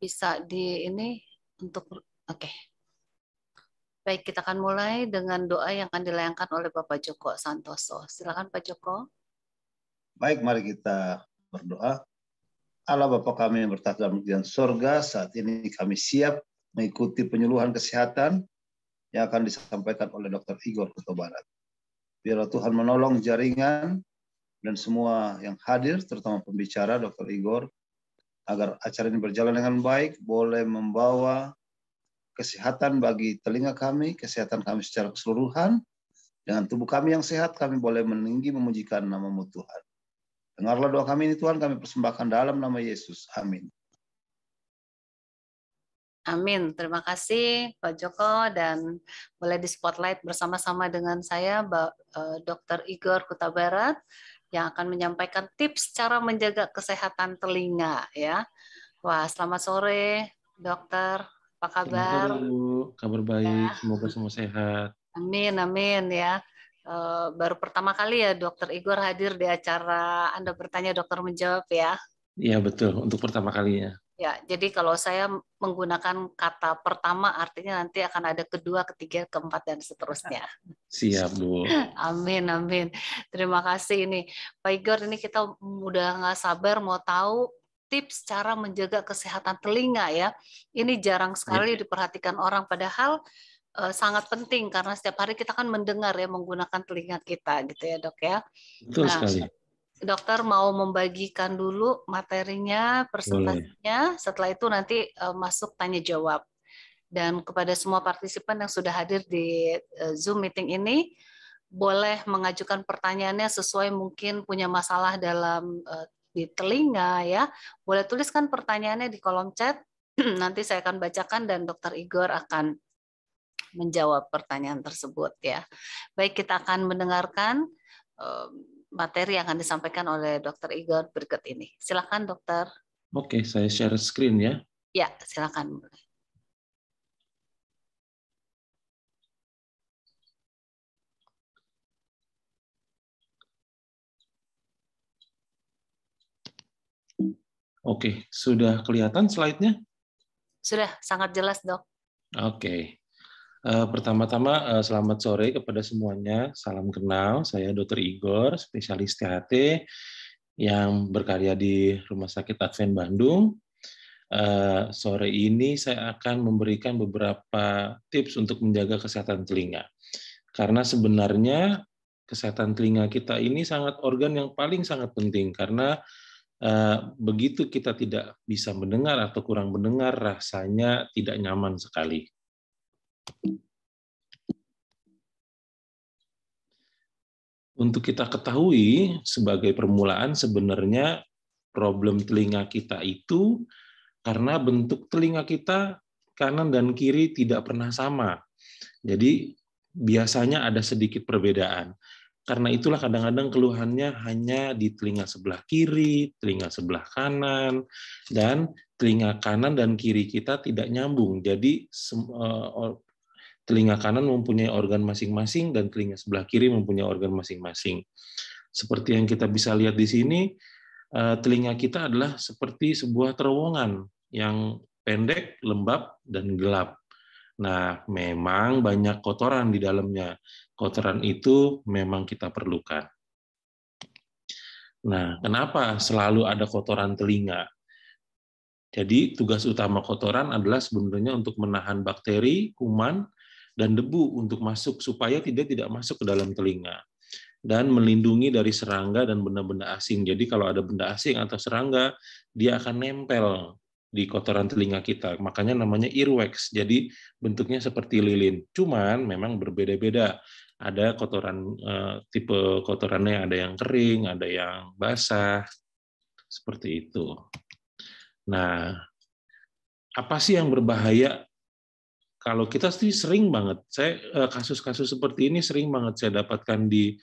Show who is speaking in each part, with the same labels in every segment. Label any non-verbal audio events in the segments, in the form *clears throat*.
Speaker 1: bisa di ini untuk oke. Okay. Baik, kita akan mulai dengan doa yang akan dilayangkan oleh Bapak Joko Santoso. Silakan Pak Joko.
Speaker 2: Baik, mari kita berdoa. Allah Bapa kami yang bertata dalam surga, surga saat ini kami siap mengikuti penyuluhan
Speaker 3: kesehatan yang akan disampaikan oleh Dr. Igor Kota Barat. Biarlah Tuhan menolong jaringan dan semua yang hadir, terutama pembicara Dr. Igor, agar acara ini berjalan dengan baik, boleh membawa kesehatan bagi telinga kami, kesehatan kami secara keseluruhan, dengan tubuh kami yang sehat, kami boleh meninggi memujikan namamu Tuhan. Dengarlah doa kami ini Tuhan, kami persembahkan dalam nama
Speaker 4: Yesus. Amin.
Speaker 1: Amin. Terima kasih Pak Joko dan boleh di spotlight bersama-sama dengan saya eh, Dr. Igor Kutabarat yang akan menyampaikan tips cara menjaga kesehatan telinga ya. Wah, selamat sore dokter. Apa kabar? Selamat
Speaker 4: sore,
Speaker 2: Kabar ya. baik, ya. semoga semua sehat.
Speaker 1: Amin, amin ya. Eh, baru pertama kali ya dokter Igor hadir di acara Anda bertanya dokter menjawab ya.
Speaker 2: Iya betul, untuk pertama kalinya.
Speaker 1: Ya, jadi kalau saya menggunakan kata pertama artinya nanti akan ada kedua, ketiga, keempat dan seterusnya.
Speaker 4: Siap, Bu.
Speaker 1: *laughs* amin, amin. Terima kasih ini. Pak Igor, ini kita udah nggak sabar mau tahu tips cara menjaga kesehatan telinga ya. Ini jarang sekali iya. diperhatikan orang padahal eh, sangat penting karena setiap hari kita kan mendengar ya menggunakan telinga kita gitu ya, Dok ya.
Speaker 5: Betul nah, sekali
Speaker 1: dokter mau membagikan dulu materinya, presentasinya. Boleh. Setelah itu nanti uh, masuk tanya jawab. Dan kepada semua partisipan yang sudah hadir di eh, Zoom meeting ini, boleh mengajukan pertanyaannya sesuai mungkin punya masalah dalam eh, di telinga ya. Boleh tuliskan pertanyaannya di kolom chat. *clears throat* nanti saya akan bacakan dan dokter Igor akan menjawab pertanyaan tersebut ya. Baik, kita akan mendengarkan materi yang akan disampaikan oleh Dr. Igor berikut ini. Silakan, Dokter.
Speaker 4: Oke, saya share screen ya.
Speaker 1: Ya, silakan.
Speaker 4: Oke, sudah kelihatan slide-nya?
Speaker 1: Sudah, sangat jelas, Dok.
Speaker 4: Oke.
Speaker 2: Eh, pertama-tama eh, selamat sore kepada semuanya. Salam kenal, saya Dr. Igor, spesialis THT yang berkarya di Rumah Sakit Advent Bandung. Eh, sore ini saya akan memberikan beberapa tips untuk menjaga kesehatan telinga. Karena sebenarnya kesehatan telinga kita ini sangat organ yang paling sangat penting karena begitu kita tidak bisa mendengar atau kurang mendengar rasanya tidak nyaman sekali. Untuk kita ketahui sebagai permulaan sebenarnya problem telinga kita itu karena bentuk telinga kita kanan dan kiri tidak pernah sama. Jadi biasanya ada sedikit perbedaan. Karena itulah kadang-kadang keluhannya hanya di telinga sebelah kiri, telinga sebelah kanan, dan telinga kanan dan kiri kita tidak nyambung. Jadi eh, telinga kanan mempunyai organ masing-masing dan telinga sebelah kiri mempunyai organ masing-masing. Seperti yang kita bisa lihat di sini, eh, telinga kita adalah seperti sebuah terowongan yang pendek, lembab, dan gelap. Nah, memang banyak kotoran di dalamnya. Kotoran itu memang kita perlukan. Nah, kenapa selalu ada kotoran telinga? Jadi tugas utama kotoran adalah sebenarnya untuk menahan bakteri, kuman, dan debu untuk masuk supaya tidak tidak masuk ke dalam telinga dan melindungi dari serangga dan benda-benda asing. Jadi kalau ada benda asing atau serangga, dia akan nempel di kotoran telinga kita. Makanya namanya earwax. Jadi bentuknya seperti lilin. Cuman memang berbeda-beda. Ada kotoran eh, tipe kotorannya ada yang kering, ada yang basah. Seperti itu. Nah, apa sih yang berbahaya kalau kita sih sering banget saya eh, kasus-kasus seperti ini sering banget saya dapatkan di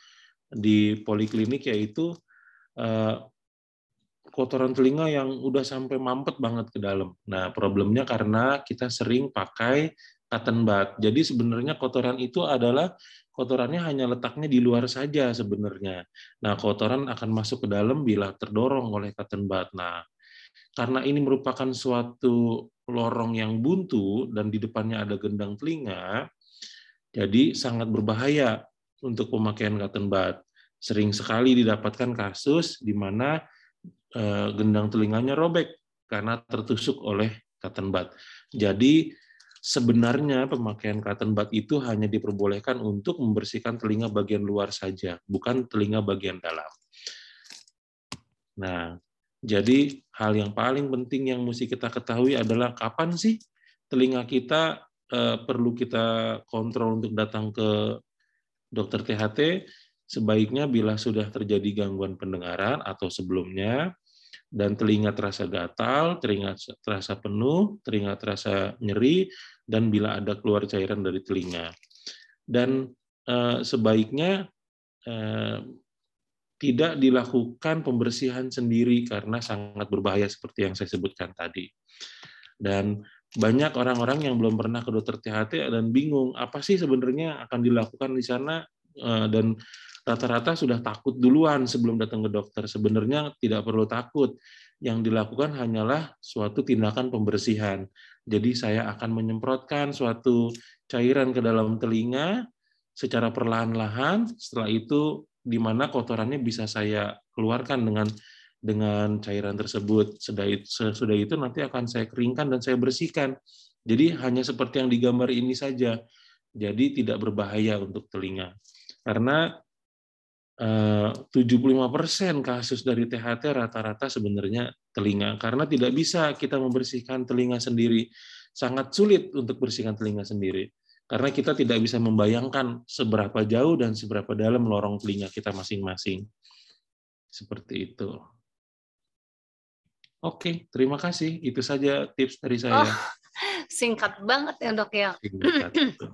Speaker 2: di poliklinik yaitu eh, kotoran telinga yang udah sampai mampet banget ke dalam. Nah, problemnya karena kita sering pakai cotton bud. Jadi sebenarnya kotoran itu adalah kotorannya hanya letaknya di luar saja sebenarnya. Nah, kotoran akan masuk ke dalam bila terdorong oleh cotton bud. Nah, karena ini merupakan suatu lorong yang buntu dan di depannya ada gendang telinga, jadi sangat berbahaya untuk pemakaian cotton bud. Sering sekali didapatkan kasus di mana eh, gendang telinganya robek karena tertusuk oleh cotton bud. Jadi sebenarnya pemakaian cotton bud itu hanya diperbolehkan untuk membersihkan telinga bagian luar saja, bukan telinga bagian dalam. Nah, jadi hal yang paling penting yang mesti kita ketahui adalah kapan sih telinga kita eh, perlu kita kontrol untuk datang ke dokter THT. Sebaiknya bila sudah terjadi gangguan pendengaran atau sebelumnya dan telinga terasa gatal, telinga terasa penuh, telinga terasa nyeri dan bila ada keluar cairan dari telinga. Dan eh, sebaiknya eh, tidak dilakukan pembersihan sendiri karena sangat berbahaya seperti yang saya sebutkan tadi. Dan banyak orang-orang yang belum pernah ke dokter THT dan bingung apa sih sebenarnya akan dilakukan di sana eh, dan rata-rata sudah takut duluan sebelum datang ke dokter. Sebenarnya tidak perlu takut. Yang dilakukan hanyalah suatu tindakan pembersihan. Jadi saya akan menyemprotkan suatu cairan ke dalam telinga secara perlahan-lahan. Setelah itu di mana kotorannya bisa saya keluarkan dengan dengan cairan tersebut. Sesudah itu nanti akan saya keringkan dan saya bersihkan. Jadi hanya seperti yang digambar ini saja. Jadi tidak berbahaya untuk telinga. Karena eh, 75% kasus dari THT rata-rata sebenarnya telinga. Karena tidak bisa kita membersihkan telinga sendiri. Sangat sulit untuk bersihkan telinga sendiri karena kita tidak bisa membayangkan seberapa jauh dan seberapa dalam lorong telinga kita masing-masing. Seperti itu. Oke, terima kasih. Itu saja tips dari saya. Oh,
Speaker 1: singkat banget ya dok ya. *clears throat*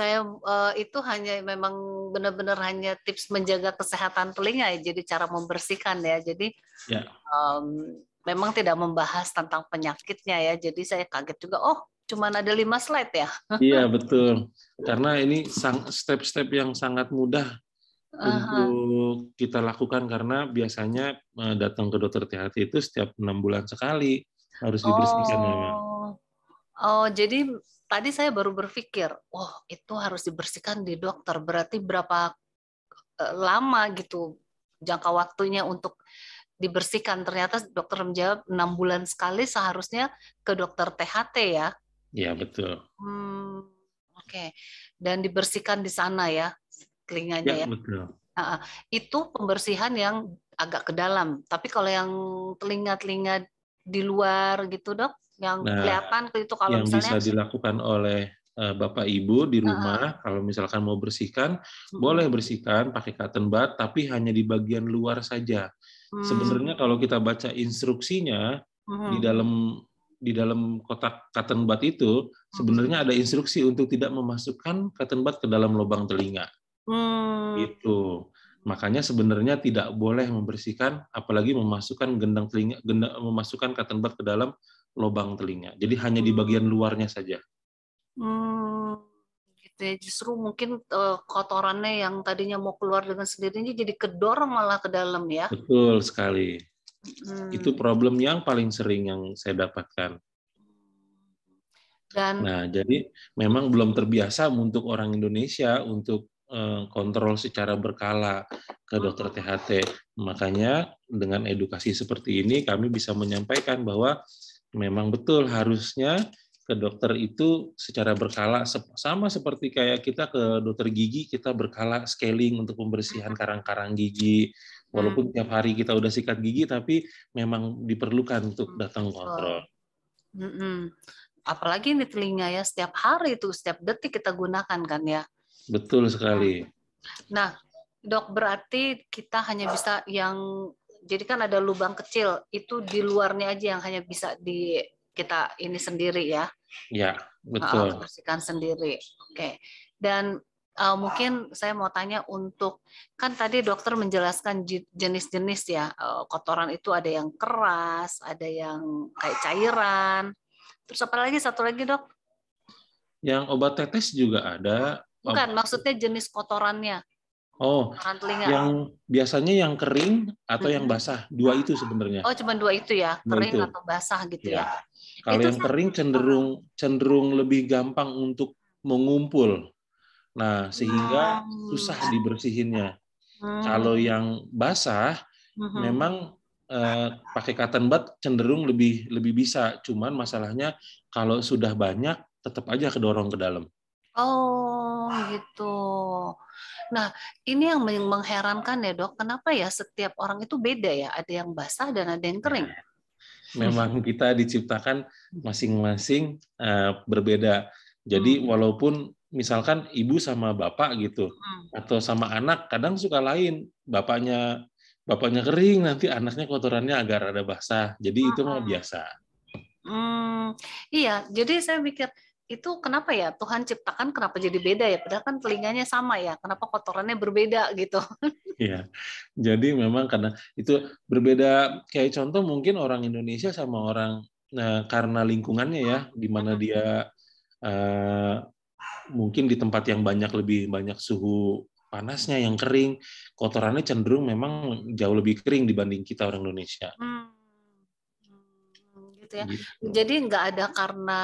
Speaker 1: saya eh, itu hanya memang benar-benar hanya tips menjaga kesehatan telinga ya. Jadi cara membersihkan ya. Jadi ya. Um, memang tidak membahas tentang penyakitnya ya. Jadi saya kaget juga. Oh cuman ada lima slide ya.
Speaker 4: Iya *laughs*
Speaker 2: betul, karena ini step-step yang sangat mudah untuk kita lakukan karena biasanya eh, datang ke dokter THT itu setiap enam bulan sekali harus dibersihkan ya, oh.
Speaker 1: Oh jadi tadi saya baru berpikir, oh, itu harus dibersihkan di dokter berarti berapa eh, lama gitu jangka waktunya untuk dibersihkan. Ternyata dokter menjawab enam bulan sekali seharusnya ke dokter THT ya.
Speaker 4: Ya betul.
Speaker 1: Hmm, Oke, okay. dan dibersihkan di sana ya telinganya ya. ya. Betul. Nah, itu pembersihan yang agak ke dalam. Tapi kalau yang telinga-telinga di luar gitu dok, yang nah, kelihatan itu kalau yang misalnya bisa
Speaker 2: dilakukan oleh eh, Bapak Ibu di rumah, uh, kalau misalkan mau bersihkan, uh, boleh bersihkan pakai cotton bud, tapi hanya di bagian luar saja.
Speaker 4: Hmm. Sebenarnya
Speaker 2: kalau kita baca instruksinya
Speaker 4: di hmm. dalam
Speaker 2: di dalam kotak cotton bud itu hmm. sebenarnya ada instruksi untuk tidak memasukkan cotton bud ke dalam lubang telinga.
Speaker 4: Hmm.
Speaker 2: Itu. Makanya sebenarnya tidak boleh membersihkan apalagi memasukkan gendang telinga gendang, memasukkan cotton bud ke dalam lubang telinga. Jadi hanya di hmm. bagian luarnya saja.
Speaker 1: Hmm. Gitu ya. Justru mungkin uh, kotorannya yang tadinya mau keluar dengan sendirinya jadi kedorong malah ke dalam ya.
Speaker 2: Betul sekali.
Speaker 1: Hmm. Itu
Speaker 2: problem yang paling sering yang saya dapatkan. Dan, nah, jadi memang belum terbiasa untuk orang Indonesia untuk uh, kontrol secara berkala ke dokter THT. Makanya dengan edukasi seperti ini kami bisa menyampaikan bahwa memang betul harusnya ke dokter itu secara berkala sama seperti kayak kita ke dokter gigi kita berkala scaling untuk pembersihan karang-karang gigi Walaupun hmm. tiap hari kita udah sikat gigi, tapi memang diperlukan untuk hmm, datang kontrol.
Speaker 1: Hmm. Apalagi ini telinga ya, setiap hari itu, setiap detik kita gunakan kan ya.
Speaker 2: Betul sekali.
Speaker 1: Nah, nah, dok berarti kita hanya bisa yang jadi kan ada lubang kecil itu di luarnya aja yang hanya bisa di kita ini sendiri ya.
Speaker 4: Ya, betul.
Speaker 1: bersihkan sendiri. Oke. Okay. Dan uh, mungkin saya mau tanya untuk kan tadi dokter menjelaskan jenis-jenis ya uh, kotoran itu ada yang keras, ada yang kayak cairan. Terus apa lagi satu lagi dok?
Speaker 2: Yang obat tetes juga ada. Bukan, maksudnya
Speaker 1: jenis kotorannya. Oh, yang
Speaker 2: biasanya yang kering atau hmm. yang basah, dua itu sebenarnya. Oh,
Speaker 1: cuma dua itu ya, kering itu. atau basah gitu ya. ya.
Speaker 2: Kalau itu yang kering cenderung cenderung lebih gampang untuk mengumpul Nah, sehingga susah dibersihinnya. Hmm. Kalau yang basah, hmm. memang eh, pakai cotton bud cenderung lebih lebih bisa. Cuman masalahnya kalau sudah banyak, tetap aja kedorong ke dalam.
Speaker 1: Oh, gitu. Nah, ini yang mengherankan ya dok. Kenapa ya setiap orang itu beda ya? Ada yang basah dan ada yang kering. Nah,
Speaker 4: memang
Speaker 2: kita diciptakan hmm. masing-masing uh, berbeda. Jadi hmm. walaupun misalkan ibu sama bapak gitu hmm. atau sama anak kadang suka lain bapaknya bapaknya kering nanti anaknya kotorannya agar ada basah jadi hmm. itu mah biasa
Speaker 1: hmm, iya jadi saya pikir itu kenapa ya Tuhan ciptakan kenapa jadi beda ya padahal kan telinganya sama ya kenapa kotorannya berbeda gitu *laughs*
Speaker 2: Iya jadi memang karena itu berbeda kayak contoh mungkin orang Indonesia sama orang nah, karena lingkungannya ya di mana dia eh, mungkin di tempat yang banyak lebih banyak suhu panasnya yang kering, kotorannya cenderung memang jauh lebih kering dibanding kita orang Indonesia.
Speaker 4: Hmm.
Speaker 1: hmm. Gitu ya. Gitu. Jadi nggak ada karena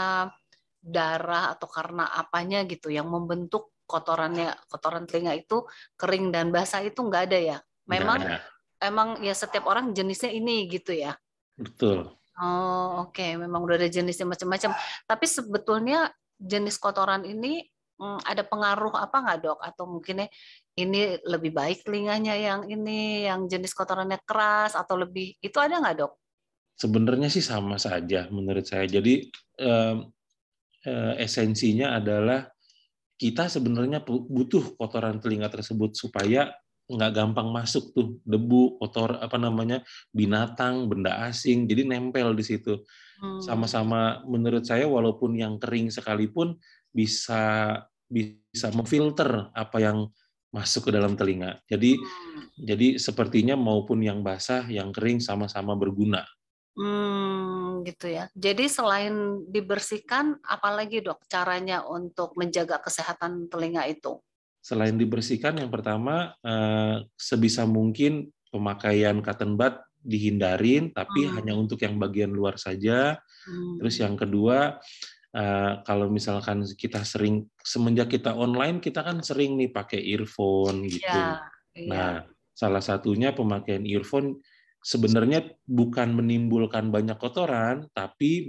Speaker 1: darah atau karena apanya gitu yang membentuk kotorannya kotoran telinga itu kering dan basah itu nggak ada ya. Memang ada. emang ya setiap orang jenisnya ini gitu ya. Betul. Oh oke, okay. memang udah ada jenisnya macam-macam. Tapi sebetulnya jenis kotoran ini Hmm, ada pengaruh apa nggak dok? Atau mungkin ya, ini lebih baik telinganya yang ini, yang jenis kotorannya keras atau lebih itu ada nggak dok?
Speaker 2: Sebenarnya sih sama saja menurut saya. Jadi eh, eh, esensinya adalah kita sebenarnya butuh kotoran telinga tersebut supaya nggak gampang masuk tuh debu kotor apa namanya binatang benda asing jadi nempel di situ
Speaker 4: hmm. sama-sama
Speaker 2: hmm. menurut saya walaupun yang kering sekalipun bisa bisa memfilter apa yang masuk ke dalam telinga. Jadi hmm. jadi sepertinya maupun yang basah, yang kering sama-sama berguna.
Speaker 1: Hmm, gitu ya. Jadi selain dibersihkan, apalagi dok caranya untuk menjaga kesehatan telinga itu?
Speaker 2: Selain dibersihkan, yang pertama eh, sebisa mungkin pemakaian cotton bud dihindarin, tapi hmm. hanya untuk yang bagian luar saja.
Speaker 4: Hmm. Terus yang
Speaker 2: kedua Uh, kalau misalkan kita sering semenjak kita online kita kan sering nih pakai earphone gitu. Yeah, yeah. Nah, salah satunya pemakaian earphone sebenarnya bukan menimbulkan banyak kotoran, tapi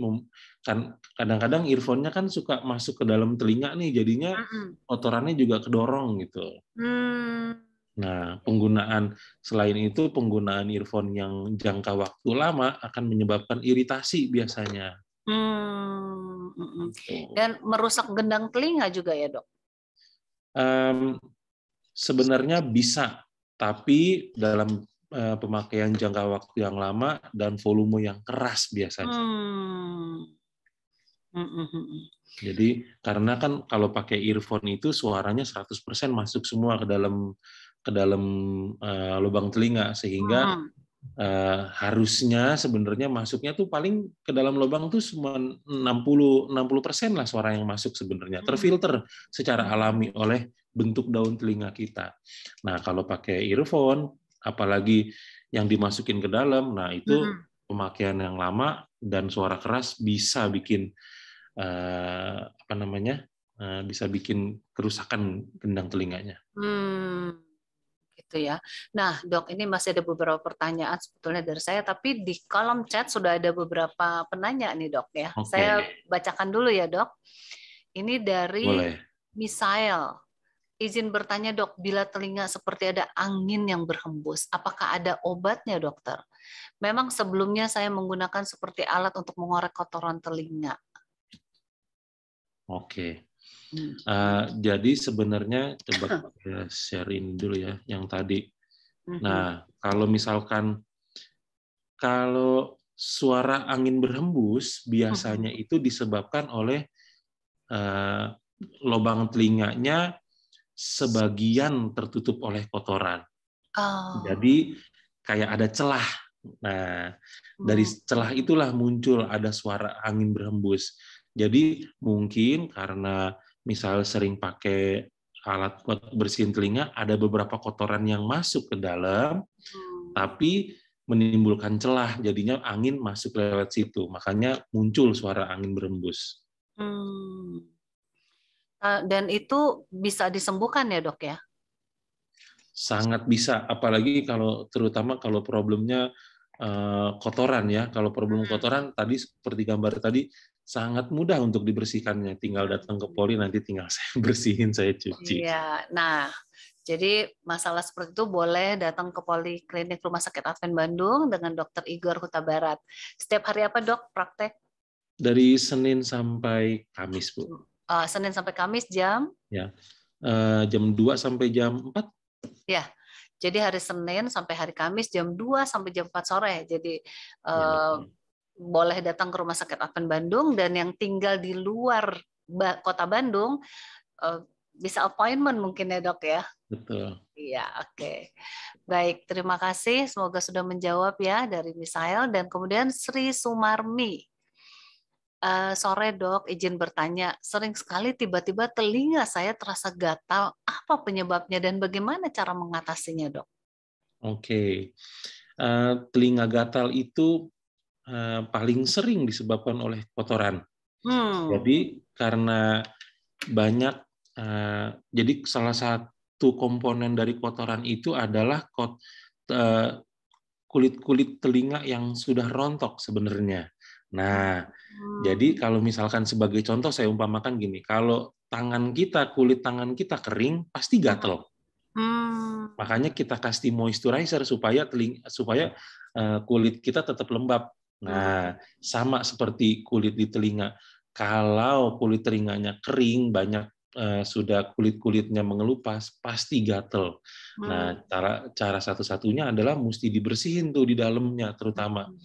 Speaker 2: kan kadang-kadang earphone-nya kan suka masuk ke dalam telinga nih, jadinya kotorannya juga kedorong gitu.
Speaker 4: Mm.
Speaker 2: Nah, penggunaan selain itu penggunaan earphone yang jangka waktu lama akan menyebabkan iritasi biasanya.
Speaker 1: Hmm. Gitu. Dan merusak gendang telinga juga ya dok?
Speaker 2: Um, sebenarnya bisa, tapi dalam uh, pemakaian jangka waktu yang lama dan volume yang keras biasanya.
Speaker 4: Hmm.
Speaker 2: Jadi karena kan kalau pakai earphone itu suaranya 100% masuk semua ke dalam ke dalam uh, lubang telinga sehingga hmm uh, harusnya sebenarnya masuknya tuh paling ke dalam lubang tuh cuma 60 60 persen lah suara yang masuk sebenarnya hmm. terfilter secara alami oleh bentuk daun telinga kita. Nah kalau pakai earphone, apalagi yang dimasukin ke dalam, nah itu hmm. pemakaian yang lama dan suara keras bisa bikin uh, apa namanya eh, bisa bikin kerusakan gendang telinganya.
Speaker 4: Hmm gitu ya.
Speaker 1: Nah, Dok, ini masih ada beberapa pertanyaan sebetulnya dari saya tapi di kolom chat sudah ada beberapa penanya nih, Dok ya. Okay. Saya bacakan dulu ya, Dok. Ini dari Boleh. Misael. Izin bertanya dok, bila telinga seperti ada angin yang berhembus, apakah ada obatnya dokter? Memang sebelumnya saya menggunakan seperti alat untuk mengorek kotoran telinga.
Speaker 4: Oke.
Speaker 2: Uh, jadi sebenarnya coba share ini dulu ya yang tadi. Hmm. Nah, kalau misalkan kalau suara angin berhembus biasanya hmm. itu disebabkan oleh uh, lubang telinganya sebagian tertutup oleh kotoran. Oh. Jadi kayak ada celah. Nah, dari celah itulah muncul ada suara angin berhembus. Jadi mungkin karena misal sering pakai alat bersihin telinga ada beberapa kotoran yang masuk ke dalam hmm. tapi menimbulkan celah jadinya angin masuk lewat situ makanya muncul suara angin berembus hmm.
Speaker 1: Eh, dan itu bisa disembuhkan ya dok ya
Speaker 2: sangat bisa apalagi kalau terutama kalau problemnya eh, kotoran ya kalau problem hmm. kotoran tadi seperti gambar tadi sangat mudah untuk dibersihkannya. Tinggal datang ke poli nanti tinggal *laughs* saya bersihin, saya cuci.
Speaker 1: Iya. Nah, jadi masalah seperti itu boleh datang ke poli klinik Rumah Sakit Advent Bandung dengan Dokter Igor Huta Barat. Setiap hari apa dok praktek?
Speaker 2: Dari Senin sampai Kamis bu.
Speaker 1: Uh, Senin sampai Kamis jam?
Speaker 2: Ya, uh, jam 2 sampai jam
Speaker 1: 4. Ya, jadi hari Senin sampai hari Kamis jam 2 sampai jam 4 sore. Jadi uh, ya, ya boleh datang ke Rumah Sakit Advent Bandung dan yang tinggal di luar kota Bandung eh, bisa appointment mungkin ya dok ya. Betul. Iya oke. Okay. Baik terima kasih semoga sudah menjawab ya dari Misael dan kemudian Sri Sumarmi. Uh, sore dok izin bertanya sering sekali tiba-tiba telinga saya terasa gatal apa penyebabnya dan bagaimana cara mengatasinya dok?
Speaker 2: Oke okay. uh, eh, telinga gatal itu Eh, paling sering disebabkan oleh kotoran. Hmm. Jadi karena banyak uh, jadi salah satu komponen dari kotoran itu adalah kot, uh, kulit-kulit telinga yang sudah rontok sebenarnya. Nah,
Speaker 4: hmm.
Speaker 2: jadi kalau misalkan sebagai contoh saya umpamakan gini, kalau tangan kita kulit tangan kita kering pasti gatel.
Speaker 4: Hmm.
Speaker 2: Makanya kita kasih moisturizer supaya teling, supaya kulit kita tetap lembab. Nah, hmm. sama seperti kulit di telinga. Kalau kulit telinganya kering, banyak eh, sudah kulit-kulitnya mengelupas, pasti gatel. Hmm. Nah, cara cara satu-satunya adalah mesti dibersihin tuh di dalamnya terutama. Hmm.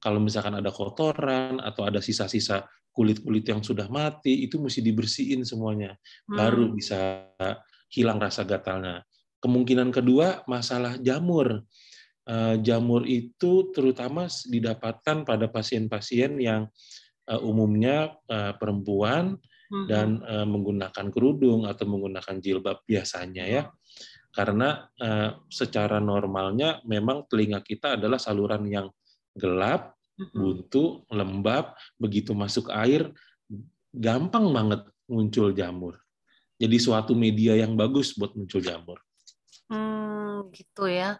Speaker 2: Kalau misalkan ada kotoran atau ada sisa-sisa kulit-kulit yang sudah mati, itu mesti dibersihin semuanya. Hmm. Baru bisa hilang rasa gatalnya. Kemungkinan kedua masalah jamur. Eh, jamur itu terutama didapatkan pada pasien-pasien yang eh, umumnya eh, perempuan dan menggunakan kerudung atau menggunakan jilbab biasanya ya. Karena secara normalnya memang telinga kita adalah saluran yang gelap, buntu, lembab, begitu masuk air gampang banget muncul jamur. Jadi suatu media yang bagus buat muncul jamur.
Speaker 4: Hmm, gitu
Speaker 1: ya.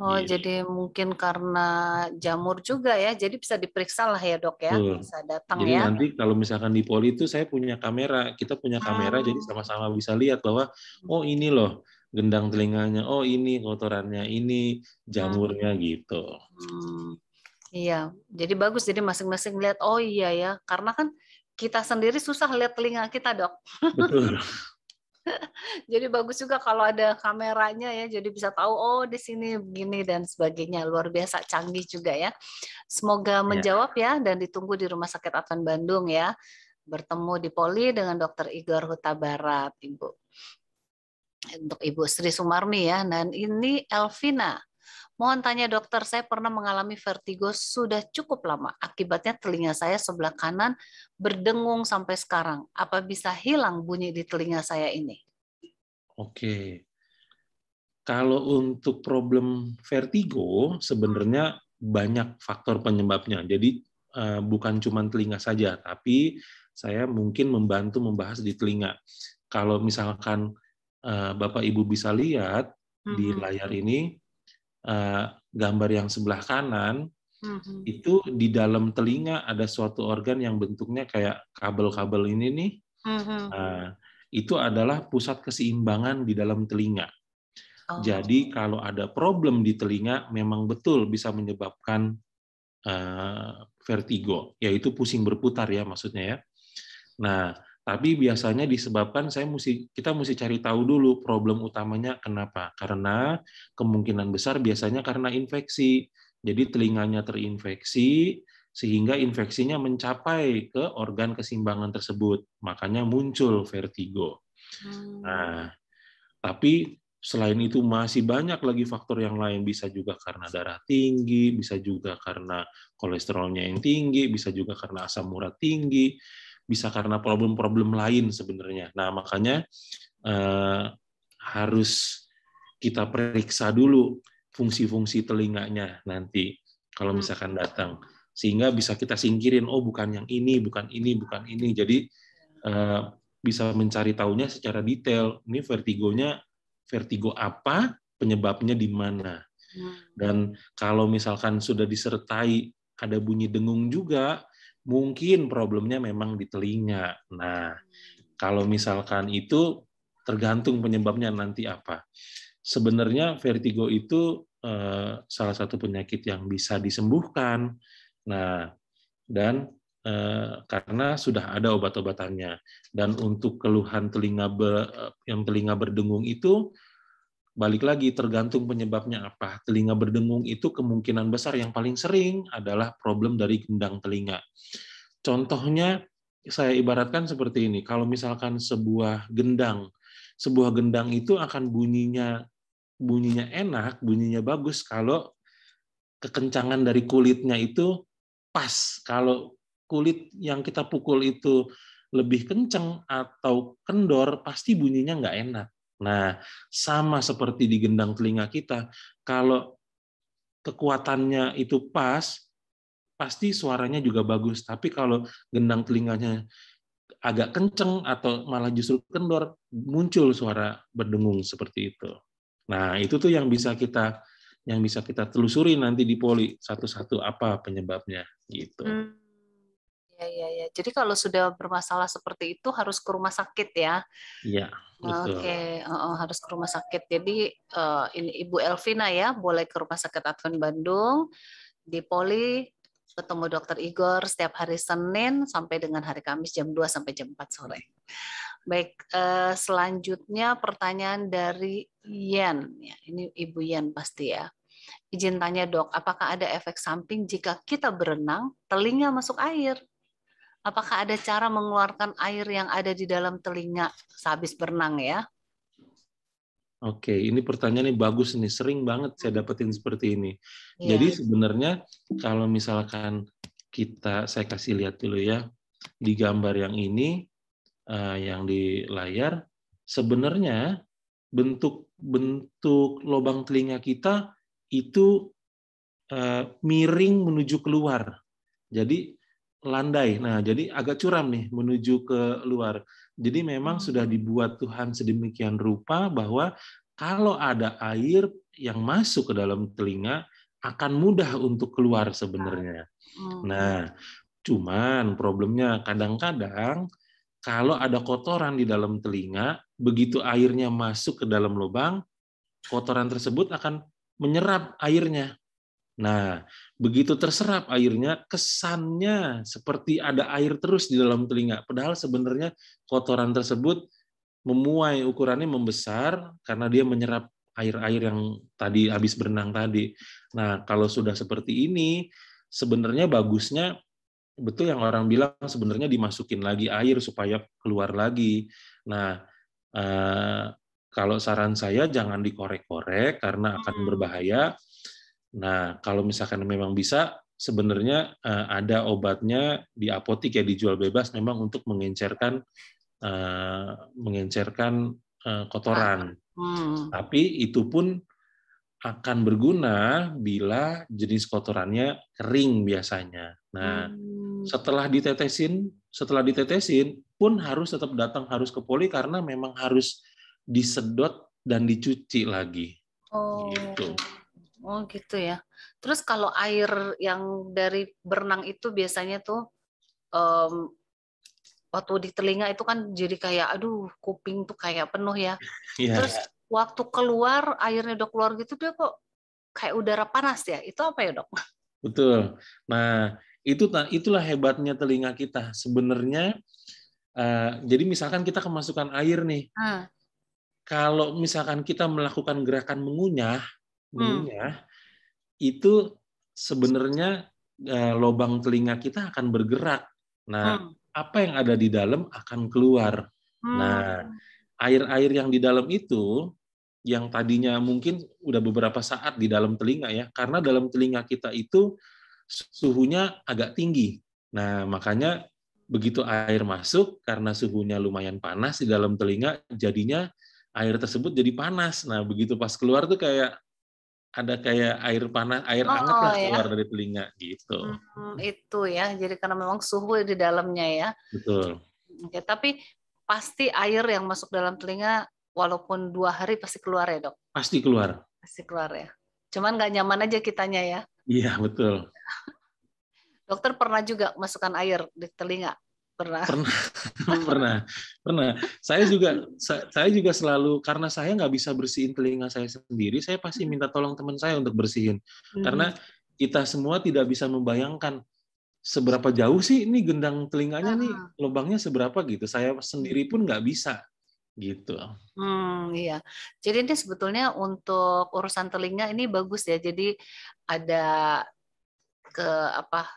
Speaker 1: Oh, yeah. jadi mungkin karena jamur juga ya. Jadi bisa diperiksa lah ya, Dok ya. Bisa datang jadi ya. Jadi nanti
Speaker 2: kalau misalkan di poli itu saya punya kamera, kita punya kamera jadi ah. sama-sama bisa lihat bahwa oh ini loh gendang telinganya, oh ini kotorannya, ini ah. jamurnya hmm. gitu. Hmm.
Speaker 1: Iya, jadi bagus jadi masing-masing lihat oh iya ya, karena kan kita sendiri susah lihat telinga kita, Dok. Betul. *laughs* jadi bagus juga kalau ada kameranya ya, jadi bisa tahu oh di sini begini dan sebagainya. Luar biasa canggih juga ya. Semoga iya. menjawab ya, ya dan ditunggu di Rumah Sakit Advent Bandung ya. Bertemu di Poli dengan Dokter Igor Huta Barat, Ibu. Untuk Ibu Sri Sumarni ya, dan ini Elvina. Mohon tanya dokter, saya pernah mengalami vertigo sudah cukup lama. Akibatnya telinga saya sebelah kanan berdengung sampai sekarang. Apa bisa hilang bunyi di telinga saya ini?
Speaker 2: Oke. Kalau untuk problem vertigo, sebenarnya banyak faktor penyebabnya. Jadi eh, bukan cuma telinga saja, tapi saya mungkin membantu membahas di telinga. Kalau misalkan eh, Bapak Ibu bisa lihat
Speaker 4: di layar
Speaker 2: ini, Eh, gambar yang sebelah kanan mm-hmm. itu di dalam telinga ada suatu organ yang bentuknya kayak kabel-kabel ini nih.
Speaker 4: Mm-hmm. uh,
Speaker 2: itu adalah pusat keseimbangan di dalam telinga. Oh. Jadi kalau ada problem di telinga memang betul bisa menyebabkan uh, vertigo, yaitu pusing berputar ya maksudnya ya. Nah, tapi biasanya disebabkan saya mesti kita mesti cari tahu dulu problem utamanya kenapa. Karena kemungkinan besar biasanya karena infeksi. Jadi telinganya terinfeksi sehingga infeksinya mencapai ke organ keseimbangan tersebut. Makanya muncul vertigo. Hmm. Nah, tapi selain itu masih banyak lagi faktor yang lain bisa juga karena darah tinggi, bisa juga karena kolesterolnya yang tinggi, bisa juga karena asam urat tinggi bisa karena problem-problem lain sebenarnya. Nah, makanya eh, harus kita periksa dulu fungsi-fungsi telinganya nanti kalau hmm. misalkan datang sehingga bisa kita singkirin oh bukan yang ini, bukan ini, bukan ini. Jadi eh, bisa mencari tahunya secara detail. Ini vertigonya vertigo apa, penyebabnya di mana. Hmm. Dan kalau misalkan sudah disertai ada bunyi dengung juga, mungkin problemnya memang di telinga. Nah, kalau misalkan itu tergantung penyebabnya nanti apa. Sebenarnya vertigo itu eh, salah satu penyakit yang bisa disembuhkan. Nah, dan eh, karena sudah ada obat-obatannya dan untuk keluhan telinga ber, eh, yang telinga berdengung itu balik lagi tergantung penyebabnya apa. Telinga berdengung itu kemungkinan besar yang paling sering adalah problem dari gendang telinga. Contohnya saya ibaratkan seperti ini. Kalau misalkan sebuah gendang, sebuah gendang itu akan bunyinya bunyinya enak, bunyinya bagus kalau kekencangan dari kulitnya itu pas. Kalau kulit yang kita pukul itu lebih kencang atau kendor, pasti bunyinya nggak enak. Nah, sama seperti di gendang telinga kita, kalau kekuatannya itu pas, pasti suaranya juga bagus. Tapi kalau gendang telinganya agak kenceng atau malah justru kendor, muncul suara berdengung seperti itu. Nah, itu tuh yang bisa kita yang bisa kita telusuri nanti di poli satu-satu apa penyebabnya gitu.
Speaker 1: Hmm. Ya, ya, ya. Jadi kalau sudah bermasalah seperti itu harus ke rumah sakit ya.
Speaker 4: Iya. Oke, okay.
Speaker 1: uh, harus ke rumah sakit. Jadi uh, ini Ibu Elvina ya, boleh ke rumah sakit Advent Bandung di Poli ketemu dokter Igor setiap hari Senin sampai dengan hari Kamis jam 2 sampai jam 4 sore. Baik, uh, selanjutnya pertanyaan dari Yen. Ya, ini Ibu Yen pasti ya. Izin tanya dok, apakah ada efek samping jika kita berenang, telinga masuk air? apakah ada cara mengeluarkan air yang ada di dalam telinga sehabis berenang ya?
Speaker 2: Oke, ini pertanyaan ini bagus nih, sering banget saya dapetin seperti ini. Ya. Jadi sebenarnya kalau misalkan kita, saya kasih lihat dulu ya, di gambar yang ini, eh, yang di layar, sebenarnya bentuk-bentuk lubang telinga kita itu eh, miring menuju keluar. Jadi landai. Nah, jadi agak curam nih menuju ke luar. Jadi memang sudah dibuat Tuhan sedemikian rupa bahwa kalau ada air yang masuk ke dalam telinga akan mudah untuk keluar sebenarnya. Nah, cuman problemnya kadang-kadang kalau ada kotoran di dalam telinga, begitu airnya masuk ke dalam lubang, kotoran tersebut akan menyerap airnya. Nah, begitu terserap airnya, kesannya seperti ada air terus di dalam telinga. Padahal sebenarnya kotoran tersebut memuai ukurannya membesar karena dia menyerap air-air yang tadi habis berenang tadi. Nah, kalau sudah seperti ini, sebenarnya bagusnya betul yang orang bilang sebenarnya dimasukin lagi air supaya keluar lagi. Nah, eh, kalau saran saya jangan dikorek-korek karena akan hmm. berbahaya Nah, kalau misalkan memang bisa, sebenarnya eh, ada obatnya di apotik ya dijual bebas memang untuk mengencerkan eh, mengencerkan eh, kotoran. Hmm. Tapi itu pun akan berguna bila jenis kotorannya kering biasanya. Nah, hmm. setelah ditetesin, setelah ditetesin pun harus tetap datang harus ke poli karena memang harus disedot dan dicuci lagi.
Speaker 4: Oh. Gitu.
Speaker 1: Oh gitu ya. Terus kalau air yang dari berenang itu biasanya tuh um, waktu di telinga itu kan jadi kayak aduh kuping tuh kayak penuh ya. Yeah. Iya. Terus waktu keluar airnya udah keluar gitu dia kok kayak udara panas ya. Itu apa ya dok?
Speaker 2: Betul. Nah itu itulah hebatnya telinga kita. Sebenarnya uh, jadi misalkan kita kemasukan air nih. Hmm. Kalau misalkan kita melakukan gerakan mengunyah, gurunya, hmm. itu sebenarnya uh, lubang telinga kita akan bergerak. Nah, hmm. apa yang ada di dalam akan keluar. Hmm. Nah, air-air yang di dalam itu yang tadinya mungkin udah beberapa saat di dalam telinga ya, karena dalam telinga kita itu suhunya agak tinggi. Nah, makanya begitu air masuk karena suhunya lumayan panas di dalam telinga, jadinya air tersebut jadi panas. Nah, begitu pas keluar tuh kayak ada kayak air panas, air oh, hangat lah oh, ya. keluar dari telinga gitu.
Speaker 1: Hmm, itu ya, jadi karena memang suhu di dalamnya ya. Betul. Oke, tapi pasti air yang masuk dalam telinga walaupun dua hari pasti keluar ya dok?
Speaker 2: Pasti keluar.
Speaker 1: Pasti keluar ya. Cuman nggak nyaman aja kitanya ya.
Speaker 2: Iya betul.
Speaker 1: Dokter pernah juga masukkan air di telinga pernah pernah
Speaker 2: *laughs* pernah pernah saya juga saya juga selalu karena saya nggak bisa bersihin telinga saya sendiri saya pasti minta tolong teman saya untuk bersihin hmm. karena kita semua tidak bisa membayangkan seberapa jauh sih ini gendang telinganya nih ah. lubangnya seberapa gitu saya sendiri pun nggak bisa gitu.
Speaker 1: Hmm, iya. Jadi ini sebetulnya untuk urusan telinga ini bagus ya. Jadi ada ke apa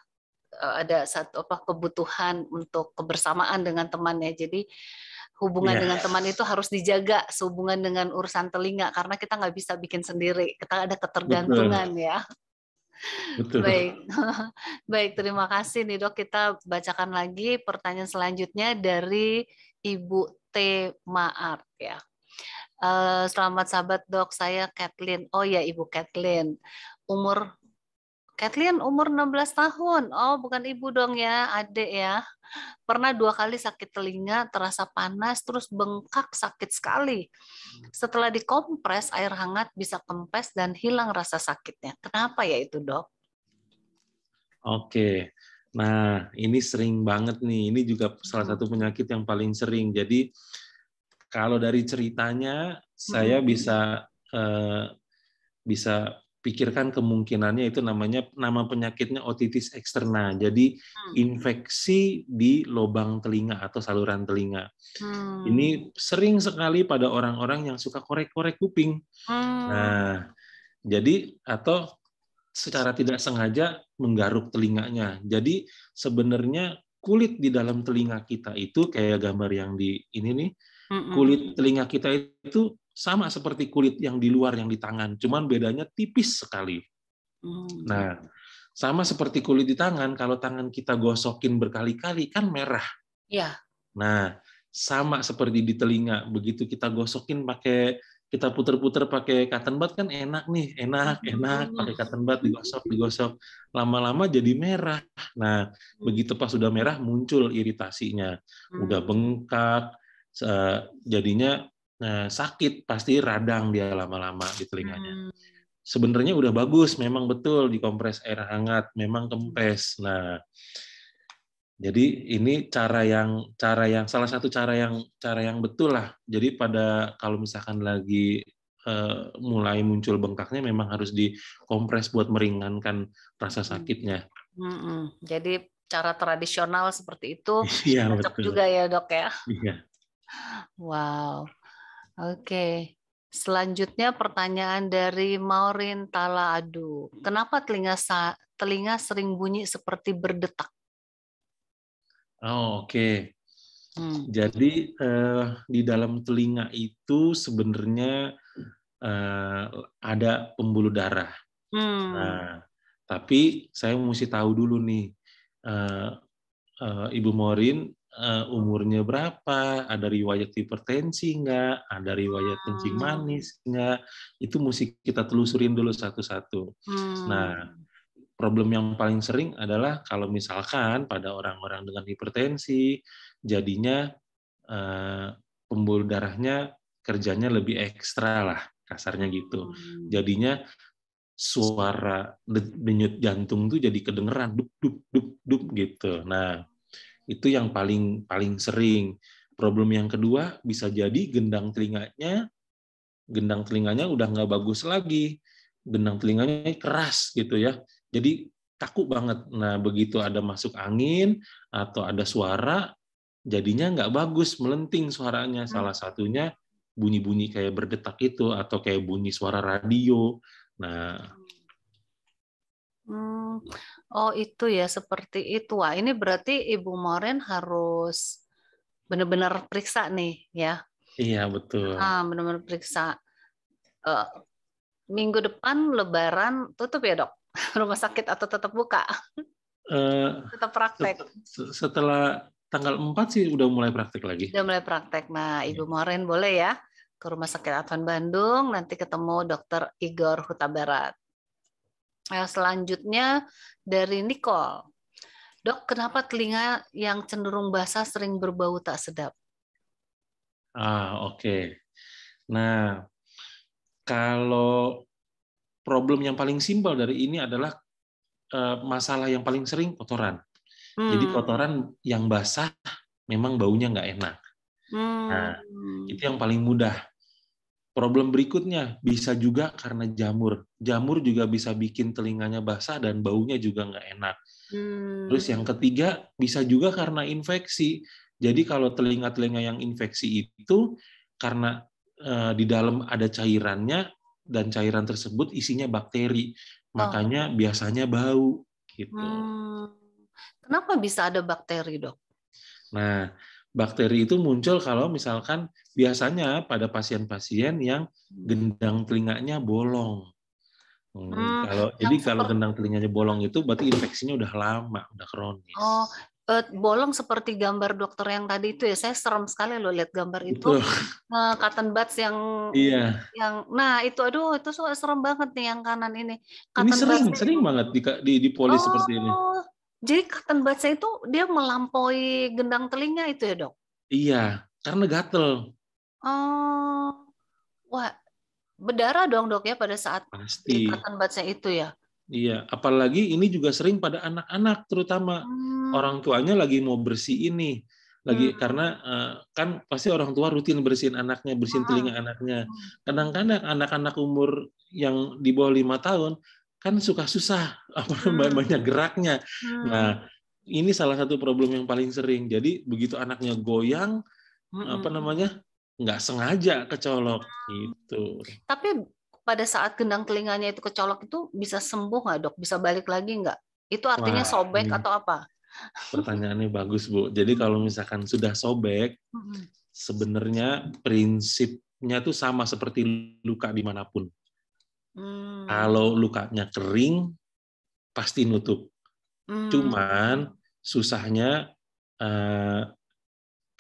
Speaker 1: Eh, ada satu apa kebutuhan untuk kebersamaan dengan temannya. Jadi hubungan yeah. dengan teman itu harus dijaga sehubungan dengan urusan telinga karena kita nggak bisa bikin sendiri. Kita ada ketergantungan Betul. ya. Betul. Baik. *laughs* Baik, terima kasih nih Dok. Kita bacakan lagi pertanyaan selanjutnya dari Ibu T. Maart ya. Eh, selamat sahabat dok, saya Kathleen. Oh ya Ibu Kathleen, umur Kathleen umur 16 tahun. Oh, bukan ibu dong ya, adik ya. Pernah dua kali sakit telinga, terasa panas, terus bengkak sakit sekali. Setelah dikompres, air hangat bisa kempes dan hilang rasa sakitnya. Kenapa ya itu dok?
Speaker 4: Oke, nah
Speaker 2: ini sering banget nih. Ini juga salah satu penyakit yang paling sering. Jadi kalau dari ceritanya, saya hmm. bisa eh, bisa pikirkan kemungkinannya itu namanya nama penyakitnya otitis eksterna. Jadi hmm. infeksi di lubang telinga atau saluran telinga.
Speaker 4: Hmm. Ini
Speaker 2: sering sekali pada orang-orang yang suka korek-korek kuping.
Speaker 4: Hmm. Nah,
Speaker 2: jadi atau secara tidak sengaja menggaruk telinganya. Jadi sebenarnya kulit di dalam telinga kita itu kayak gambar yang di ini nih.
Speaker 4: Hmm. Kulit
Speaker 2: telinga kita itu sama seperti kulit yang di luar yang di tangan, cuman bedanya tipis sekali.
Speaker 4: Hmm. Nah,
Speaker 2: sama seperti kulit di tangan, kalau tangan kita gosokin berkali-kali kan merah. Iya. Nah, sama seperti di telinga, begitu kita gosokin pakai kita puter-puter pakai cotton bud kan enak nih, enak, enak hmm. pakai cotton bud digosok, digosok. Lama-lama jadi merah. Nah, hmm. begitu pas sudah merah muncul iritasinya, udah bengkak, jadinya Eh, sakit pasti radang dia lama-lama di telinganya. Hmm. Sebenarnya udah bagus, memang betul dikompres air hangat, memang kempes. Nah, jadi ini cara yang cara yang salah satu cara yang cara yang betul lah. Jadi pada kalau misalkan lagi uh, mulai muncul bengkaknya, memang harus dikompres buat meringankan rasa hmm. sakitnya.
Speaker 1: Hmm. hmm. Jadi cara tradisional seperti itu iya, cocok juga ya dok ya. Iya. Wow. Oke. Selanjutnya pertanyaan dari Maurin Talaadu. Kenapa telinga sa telinga sering bunyi seperti berdetak?
Speaker 2: Oh, Oke. Okay. Hmm. Jadi uh, di dalam telinga itu sebenarnya uh, ada pembuluh darah.
Speaker 4: Hmm. Nah,
Speaker 2: tapi saya mesti tahu dulu nih, uh, Ibu Morin uh, umurnya berapa, ada riwayat hipertensi enggak, ada riwayat kencing ah. manis enggak, itu mesti kita telusurin dulu satu-satu. Nah, hmm. Nah, problem yang paling sering adalah kalau misalkan pada orang-orang dengan hipertensi jadinya uh, pembuluh darahnya kerjanya lebih ekstra lah kasarnya gitu. Hmm. Jadinya suara denyut jantung tuh jadi kedengeran dup dup dup dup gitu. Nah, itu yang paling paling sering. Problem yang kedua bisa jadi gendang telinganya gendang telinganya udah nggak bagus lagi, gendang telinganya keras gitu ya. Jadi takut banget. Nah begitu ada masuk angin atau ada suara, jadinya nggak bagus, melenting suaranya. Hmm. Salah satunya bunyi-bunyi kayak berdetak itu atau kayak bunyi suara radio. Nah
Speaker 1: oh itu ya seperti itu. Wah ini berarti Ibu Maureen harus benar-benar periksa nih ya.
Speaker 4: Iya betul. Ah
Speaker 1: benar-benar periksa. Uh, minggu depan Lebaran tutup ya dok? *laughs* Rumah sakit atau tetap buka?
Speaker 4: Uh, tetap
Speaker 1: praktek.
Speaker 2: Setelah tanggal 4 sih udah mulai praktek lagi.
Speaker 1: Udah mulai praktek. Nah iya. Ibu Maureen boleh ya ke Rumah Sakit Advent Bandung nanti ketemu Dokter Igor Huta Barat. Eh, selanjutnya dari Nicole. Dok, kenapa telinga yang cenderung basah sering berbau tak sedap?
Speaker 4: Ah,
Speaker 2: oke. Okay. Nah, kalau problem yang paling simpel dari ini adalah uh, masalah yang paling sering kotoran. Hmm. Jadi kotoran yang basah memang baunya nggak enak.
Speaker 4: Nah,
Speaker 2: hmm. Nah, itu yang paling mudah. Problem berikutnya bisa juga karena jamur. Jamur juga bisa bikin telinganya basah dan baunya juga nggak enak.
Speaker 4: Hmm. Terus
Speaker 2: yang ketiga bisa juga karena infeksi. Jadi kalau telinga-telinga yang infeksi itu karena eh, di dalam ada cairannya dan cairan tersebut isinya bakteri, oh. makanya biasanya bau gitu.
Speaker 1: Hmm. Kenapa bisa ada bakteri dok?
Speaker 2: Nah, bakteri itu muncul kalau misalkan biasanya pada pasien-pasien yang hmm. gendang telinganya bolong.
Speaker 4: Hmm, hmm, kalau jadi kalau
Speaker 2: gendang telinganya bolong itu berarti infeksinya udah lama, udah kronis.
Speaker 4: Oh,
Speaker 1: eh, bolong seperti gambar dokter yang tadi itu ya. Saya serem sekali loh lihat gambar itu. Nah, cotton buds yang iya. yang nah itu aduh itu serem banget nih yang kanan ini. Cotton ini sering buds sering
Speaker 2: banget di di, di poli oh, seperti ini.
Speaker 1: Oh, jadi cotton buds itu dia melampaui gendang telinga itu ya, Dok?
Speaker 2: Iya, karena gatel.
Speaker 1: Oh, wah berdarah dong dok ya pada saat pasti batnya itu ya.
Speaker 2: Iya, apalagi ini juga sering pada anak-anak terutama
Speaker 1: hmm. orang
Speaker 2: tuanya lagi mau bersih ini lagi hmm. karena eh, kan pasti orang tua rutin bersihin anaknya bersihin hmm. telinga anaknya hmm. kadang-kadang anak-anak umur yang di bawah lima tahun kan suka susah *laughs* apa hmm. banyak geraknya hmm. nah ini salah satu problem yang paling sering jadi begitu anaknya goyang hmm. apa namanya nggak sengaja kecolok hmm. gitu.
Speaker 1: Tapi pada saat gendang telinganya itu kecolok itu bisa sembuh nggak dok? Bisa balik lagi nggak? Itu artinya Wah, sobek ini, atau apa?
Speaker 2: Pertanyaannya bagus bu. Jadi hmm. kalau misalkan sudah sobek, hmm. sebenarnya prinsipnya tuh sama seperti luka dimanapun. Hmm. Kalau lukanya kering, pasti nutup. Hmm. Cuman susahnya uh,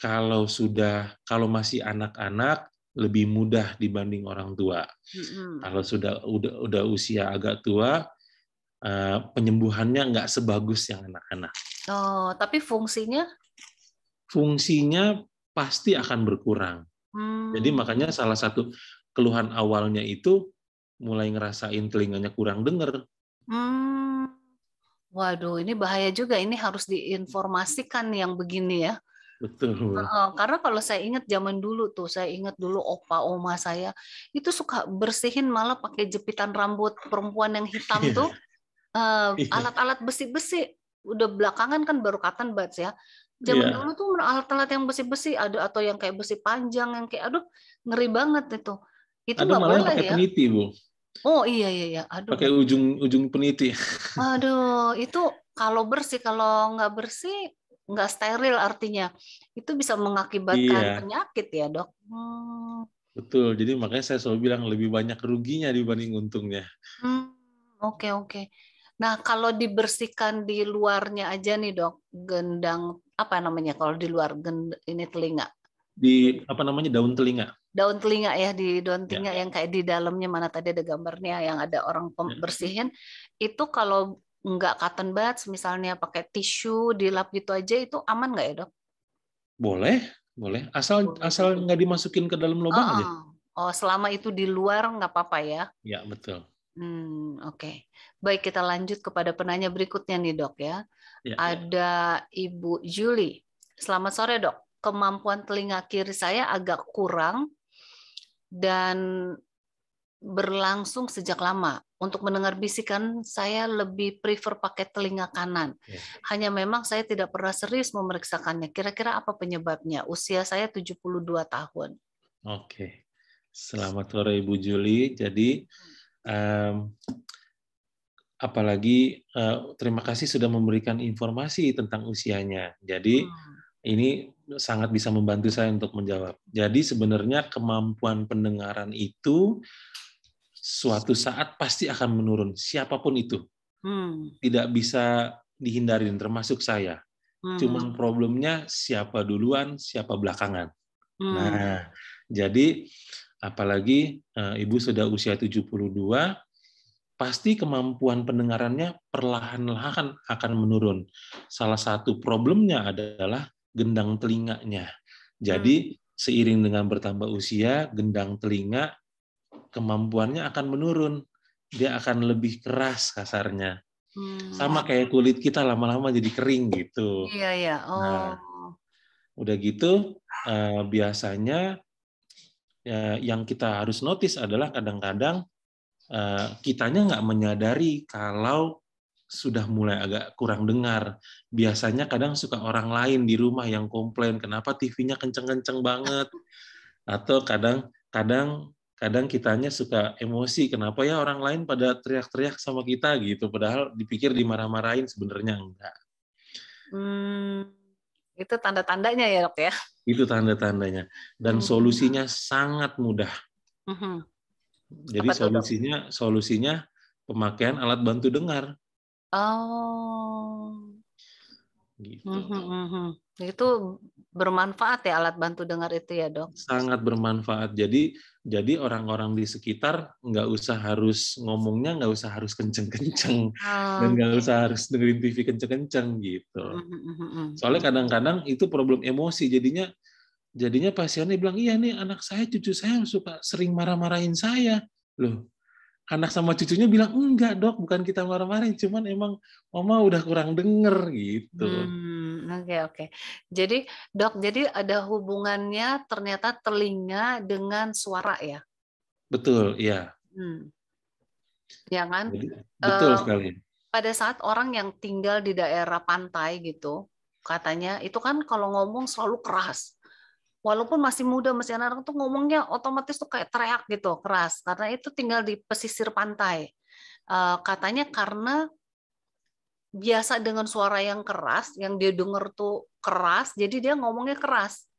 Speaker 2: kalau sudah kalau masih anak-anak lebih mudah dibanding orang tua.
Speaker 4: Mm-hmm. Kalau sudah
Speaker 2: udah, udah usia agak tua, uh, penyembuhannya nggak sebagus yang anak-anak.
Speaker 4: Oh,
Speaker 1: tapi fungsinya?
Speaker 2: Fungsinya pasti akan berkurang.
Speaker 1: Hmm. Jadi makanya
Speaker 2: salah satu keluhan awalnya itu mulai ngerasain telinganya kurang dengar.
Speaker 1: Mm. Waduh, ini bahaya juga. Ini harus diinformasikan yang begini ya Betul. karena kalau saya ingat zaman dulu tuh, saya ingat dulu opa oma saya itu suka bersihin malah pakai jepitan rambut perempuan yang hitam iya. tuh eh, iya. alat-alat besi-besi. Udah belakangan kan baru katan bat ya. Zaman yeah. dulu tuh alat-alat yang besi-besi ada atau yang kayak besi panjang yang kayak aduh ngeri banget itu. Itu nggak boleh pakai ya. peniti, Bu. Oh iya iya iya. Aduh. Pakai
Speaker 2: ujung ujung peniti. *laughs*
Speaker 1: Aduh, itu kalau bersih kalau nggak bersih nggak steril artinya itu bisa mengakibatkan iya. penyakit ya dok. Hmm.
Speaker 2: Betul, jadi makanya saya selalu bilang lebih banyak ruginya dibanding untungnya.
Speaker 1: Oke hmm. oke. Okay, okay. Nah kalau dibersihkan di luarnya aja nih dok, gendang apa namanya kalau di luar gend, ini telinga?
Speaker 2: Di apa namanya daun telinga?
Speaker 1: Daun telinga ya di daun ya. telinga ya. yang kayak di dalamnya mana tadi ada gambarnya yang ada orang ya. bersihin ya. itu kalau nggak cotton buds, misalnya pakai tisu dilap gitu aja itu aman nggak ya dok?
Speaker 2: Boleh, boleh. Asal asal ya. nggak dimasukin ke dalam lubang -uh. aja.
Speaker 1: Oh, selama itu di luar nggak apa-apa ya? Ya betul. Hmm, oke. Okay. Baik, kita lanjut kepada penanya berikutnya nih, Dok ya. ya, ya. Ada ya. Ibu Juli. Selamat sore, Dok. Kemampuan telinga kiri saya agak kurang dan berlangsung sejak lama. Untuk mendengar bisikan, saya lebih prefer pakai telinga kanan. Ya. Hanya memang saya tidak pernah serius memeriksakannya. Kira-kira apa penyebabnya? Usia saya 72 tahun.
Speaker 2: Oke. Selamat sore Ibu Juli. Jadi um, apalagi uh, terima kasih sudah memberikan informasi tentang usianya. Jadi hmm. ini sangat bisa membantu saya untuk menjawab. Jadi sebenarnya kemampuan pendengaran itu suatu saat pasti akan menurun siapapun itu hmm. tidak bisa dihindarin termasuk saya hmm. cuman problemnya siapa duluan siapa belakangan
Speaker 4: hmm. nah
Speaker 2: jadi apalagi uh, ibu sudah usia 72 pasti kemampuan pendengarannya perlahan-lahan akan menurun salah satu problemnya adalah gendang telinganya jadi hmm. seiring dengan bertambah usia gendang telinga kemampuannya akan menurun. Dia akan lebih keras kasarnya.
Speaker 1: Hmm. Sama
Speaker 2: kayak kulit kita lama-lama jadi kering gitu.
Speaker 1: Iya, iya. Nah, oh. Nah,
Speaker 2: udah gitu uh, biasanya ya, yang kita harus notice adalah kadang-kadang uh, kitanya nggak menyadari kalau sudah mulai agak kurang dengar. Biasanya kadang suka orang lain di rumah yang komplain, kenapa TV-nya kenceng-kenceng banget. *laughs* Atau kadang kadang kadang kitanya suka emosi kenapa ya orang lain pada teriak-teriak sama kita gitu padahal dipikir dimarah-marahin sebenarnya enggak
Speaker 1: hmm, itu tanda-tandanya ya dok ya
Speaker 2: itu tanda-tandanya dan hmm. solusinya sangat mudah hmm. jadi Apa solusinya itu, solusinya pemakaian alat bantu dengar
Speaker 1: oh gitu hmm, hmm, hmm, hmm. itu bermanfaat ya alat bantu dengar itu ya dok
Speaker 2: sangat bermanfaat jadi jadi orang-orang di sekitar nggak usah harus ngomongnya, nggak usah harus kenceng-kenceng, oh. dan nggak usah harus dengerin TV kenceng-kenceng gitu. Hmm,
Speaker 4: hmm, hmm,
Speaker 2: Soalnya kadang-kadang itu problem emosi, jadinya jadinya pasiennya bilang iya nih anak saya cucu saya suka sering marah-marahin saya loh anak sama cucunya bilang enggak dok bukan kita marah-marahin cuman emang mama udah kurang denger gitu hmm.
Speaker 1: Oke oke. Jadi dok, jadi ada hubungannya ternyata telinga dengan suara ya?
Speaker 2: Betul, iya.
Speaker 5: Hmm.
Speaker 1: Ya kan?
Speaker 4: betul um, sekali.
Speaker 1: Pada saat orang yang tinggal di daerah pantai gitu, katanya itu kan kalau ngomong selalu keras. Walaupun masih muda, masih anak-anak tuh ngomongnya otomatis tuh kayak teriak gitu, keras. Karena itu tinggal di pesisir pantai. Eh, katanya karena biasa dengan suara yang keras, yang dia dengar tuh keras, jadi dia ngomongnya keras.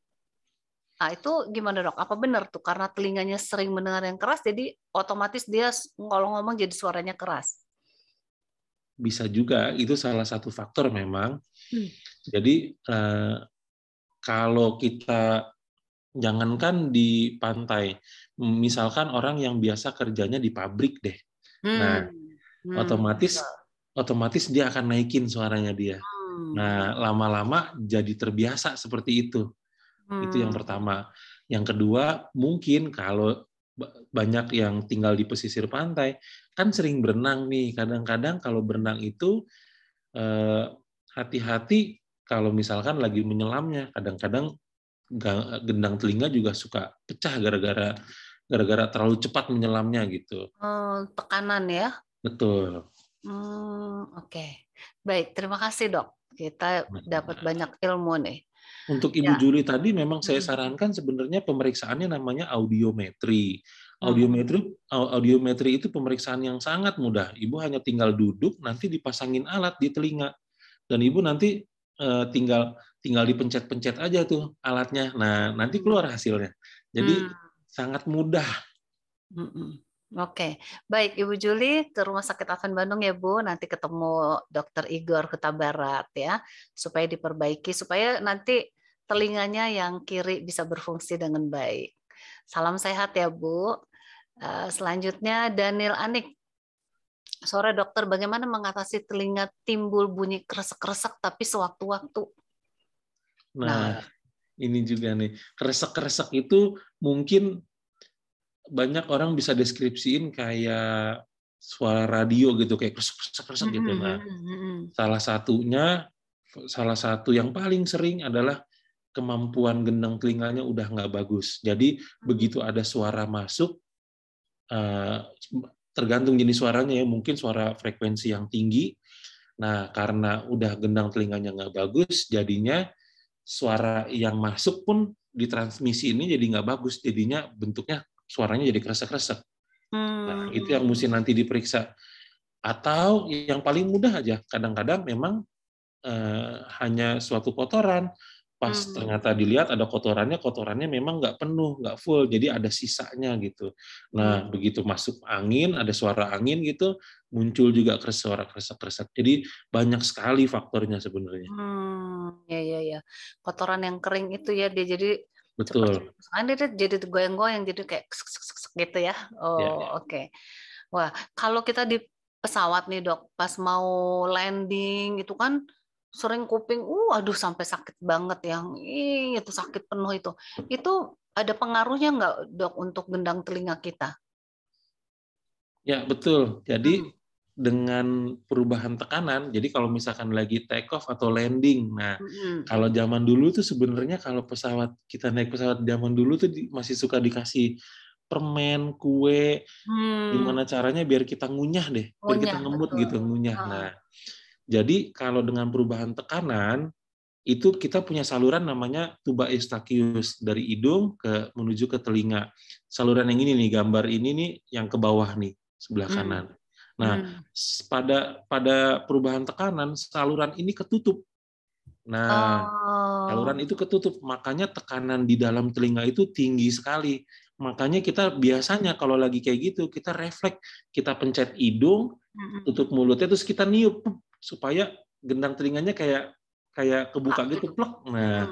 Speaker 1: Nah, itu gimana dok? Apa benar tuh karena telinganya sering mendengar yang keras, jadi otomatis dia kalau ngomong jadi suaranya keras?
Speaker 2: Bisa juga, itu salah satu faktor memang. Hmm. Jadi eh, kalau kita jangankan di pantai, misalkan orang yang biasa kerjanya di pabrik deh,
Speaker 5: hmm. nah hmm.
Speaker 4: hmm otomatis hmm
Speaker 2: otomatis dia akan naikin suaranya dia.
Speaker 4: Hmm. Nah,
Speaker 2: lama-lama jadi terbiasa seperti itu. Hmm. Itu yang hmm. pertama. Yang kedua, mungkin kalau banyak yang tinggal di pesisir pantai, kan sering berenang nih. Kadang-kadang kalau berenang itu eh, hati-hati eh, kalau misalkan lagi menyelamnya. Kadang-kadang gendang telinga juga suka pecah gara-gara gara-gara terlalu cepat menyelamnya gitu.
Speaker 1: Hmm, tekanan ya?
Speaker 2: Betul.
Speaker 1: Oh, oke, okay. baik. Terima kasih dok. Kita dapat banyak ilmu nih.
Speaker 2: Untuk Ibu ya. Juli tadi memang saya hmm. sarankan sebenarnya pemeriksaannya namanya audiometri. Hmm. Audiometri audiometri itu pemeriksaan yang sangat mudah. Ibu hanya tinggal duduk nanti dipasangin alat di telinga dan Ibu nanti eh, tinggal tinggal dipencet-pencet aja tuh alatnya. Nah, nanti keluar hasilnya. Jadi hmm. sangat mudah. Hmm. hmm.
Speaker 1: Oke, baik Ibu Juli ke Rumah Sakit Advent Bandung ya Bu. Nanti ketemu Dokter Igor Kuta Barat ya, supaya diperbaiki supaya nanti telinganya yang kiri bisa berfungsi dengan baik. Salam sehat ya Bu. Eh, selanjutnya Daniel Anik. Sore dokter, bagaimana mengatasi telinga timbul bunyi kresek-kresek tapi sewaktu-waktu?
Speaker 2: Nah, nah, ini juga nih kresek-kresek itu mungkin banyak orang bisa deskripsiin kayak suara radio gitu kayak kresek kresek kresek gitu nah salah satunya salah satu yang paling sering adalah kemampuan gendang telinganya udah nggak bagus jadi begitu ada suara masuk eh, tergantung jenis suaranya ya mungkin suara frekuensi yang tinggi nah karena udah gendang telinganya nggak bagus jadinya suara yang masuk pun di transmisi ini jadi nggak bagus jadinya bentuknya suaranya jadi kresek-kresek.
Speaker 4: Nah, hmm. Nah, itu
Speaker 2: yang mesti nanti diperiksa. Atau yang paling mudah aja, kadang-kadang memang uh, hanya suatu kotoran. Pas hmm. ternyata dilihat ada kotorannya, kotorannya memang nggak penuh, nggak full, jadi ada sisanya gitu. Nah, hmm. begitu masuk angin, ada suara angin gitu, muncul juga suara kresek-kresek. Jadi banyak sekali faktornya sebenarnya.
Speaker 4: Hmm,
Speaker 1: ya ya ya. Kotoran yang kering itu ya, dia jadi Betul. kan dia jadi goyang-goyang jadi kayak ksuk, ksuk, ksuk, gitu ya. Oh, ya, ya. oke. Okay. Wah, kalau kita di pesawat nih, Dok, pas mau landing itu kan sering kuping, uh aduh sampai sakit banget yang ih, itu sakit penuh itu. Itu ada pengaruhnya nggak, Dok, untuk gendang telinga kita?
Speaker 2: Ya, betul. Jadi hmm dengan perubahan tekanan. Jadi kalau misalkan lagi take off atau landing. Nah, mm-hmm. kalau zaman dulu tuh sebenarnya kalau pesawat kita naik pesawat zaman dulu tuh masih suka dikasih permen, kue,
Speaker 4: hmm. gimana
Speaker 2: caranya biar kita ngunyah deh, ngunyah, biar kita ngemut betul. gitu ngunyah. Ah. Nah, jadi kalau dengan perubahan tekanan itu kita punya saluran namanya tuba eustachius dari hidung ke menuju ke telinga. Saluran yang ini nih gambar ini nih yang ke bawah nih sebelah hmm. kanan. Nah, hmm. pada pada perubahan tekanan saluran ini ketutup. Nah,
Speaker 5: oh. saluran
Speaker 2: itu ketutup, makanya tekanan di dalam telinga itu tinggi sekali. Makanya kita biasanya kalau lagi kayak gitu, kita refleks, kita pencet hidung,
Speaker 4: hmm. tutup
Speaker 2: mulutnya, terus kita niup supaya gendang telinganya kayak kayak kebuka gitu, plek. Nah,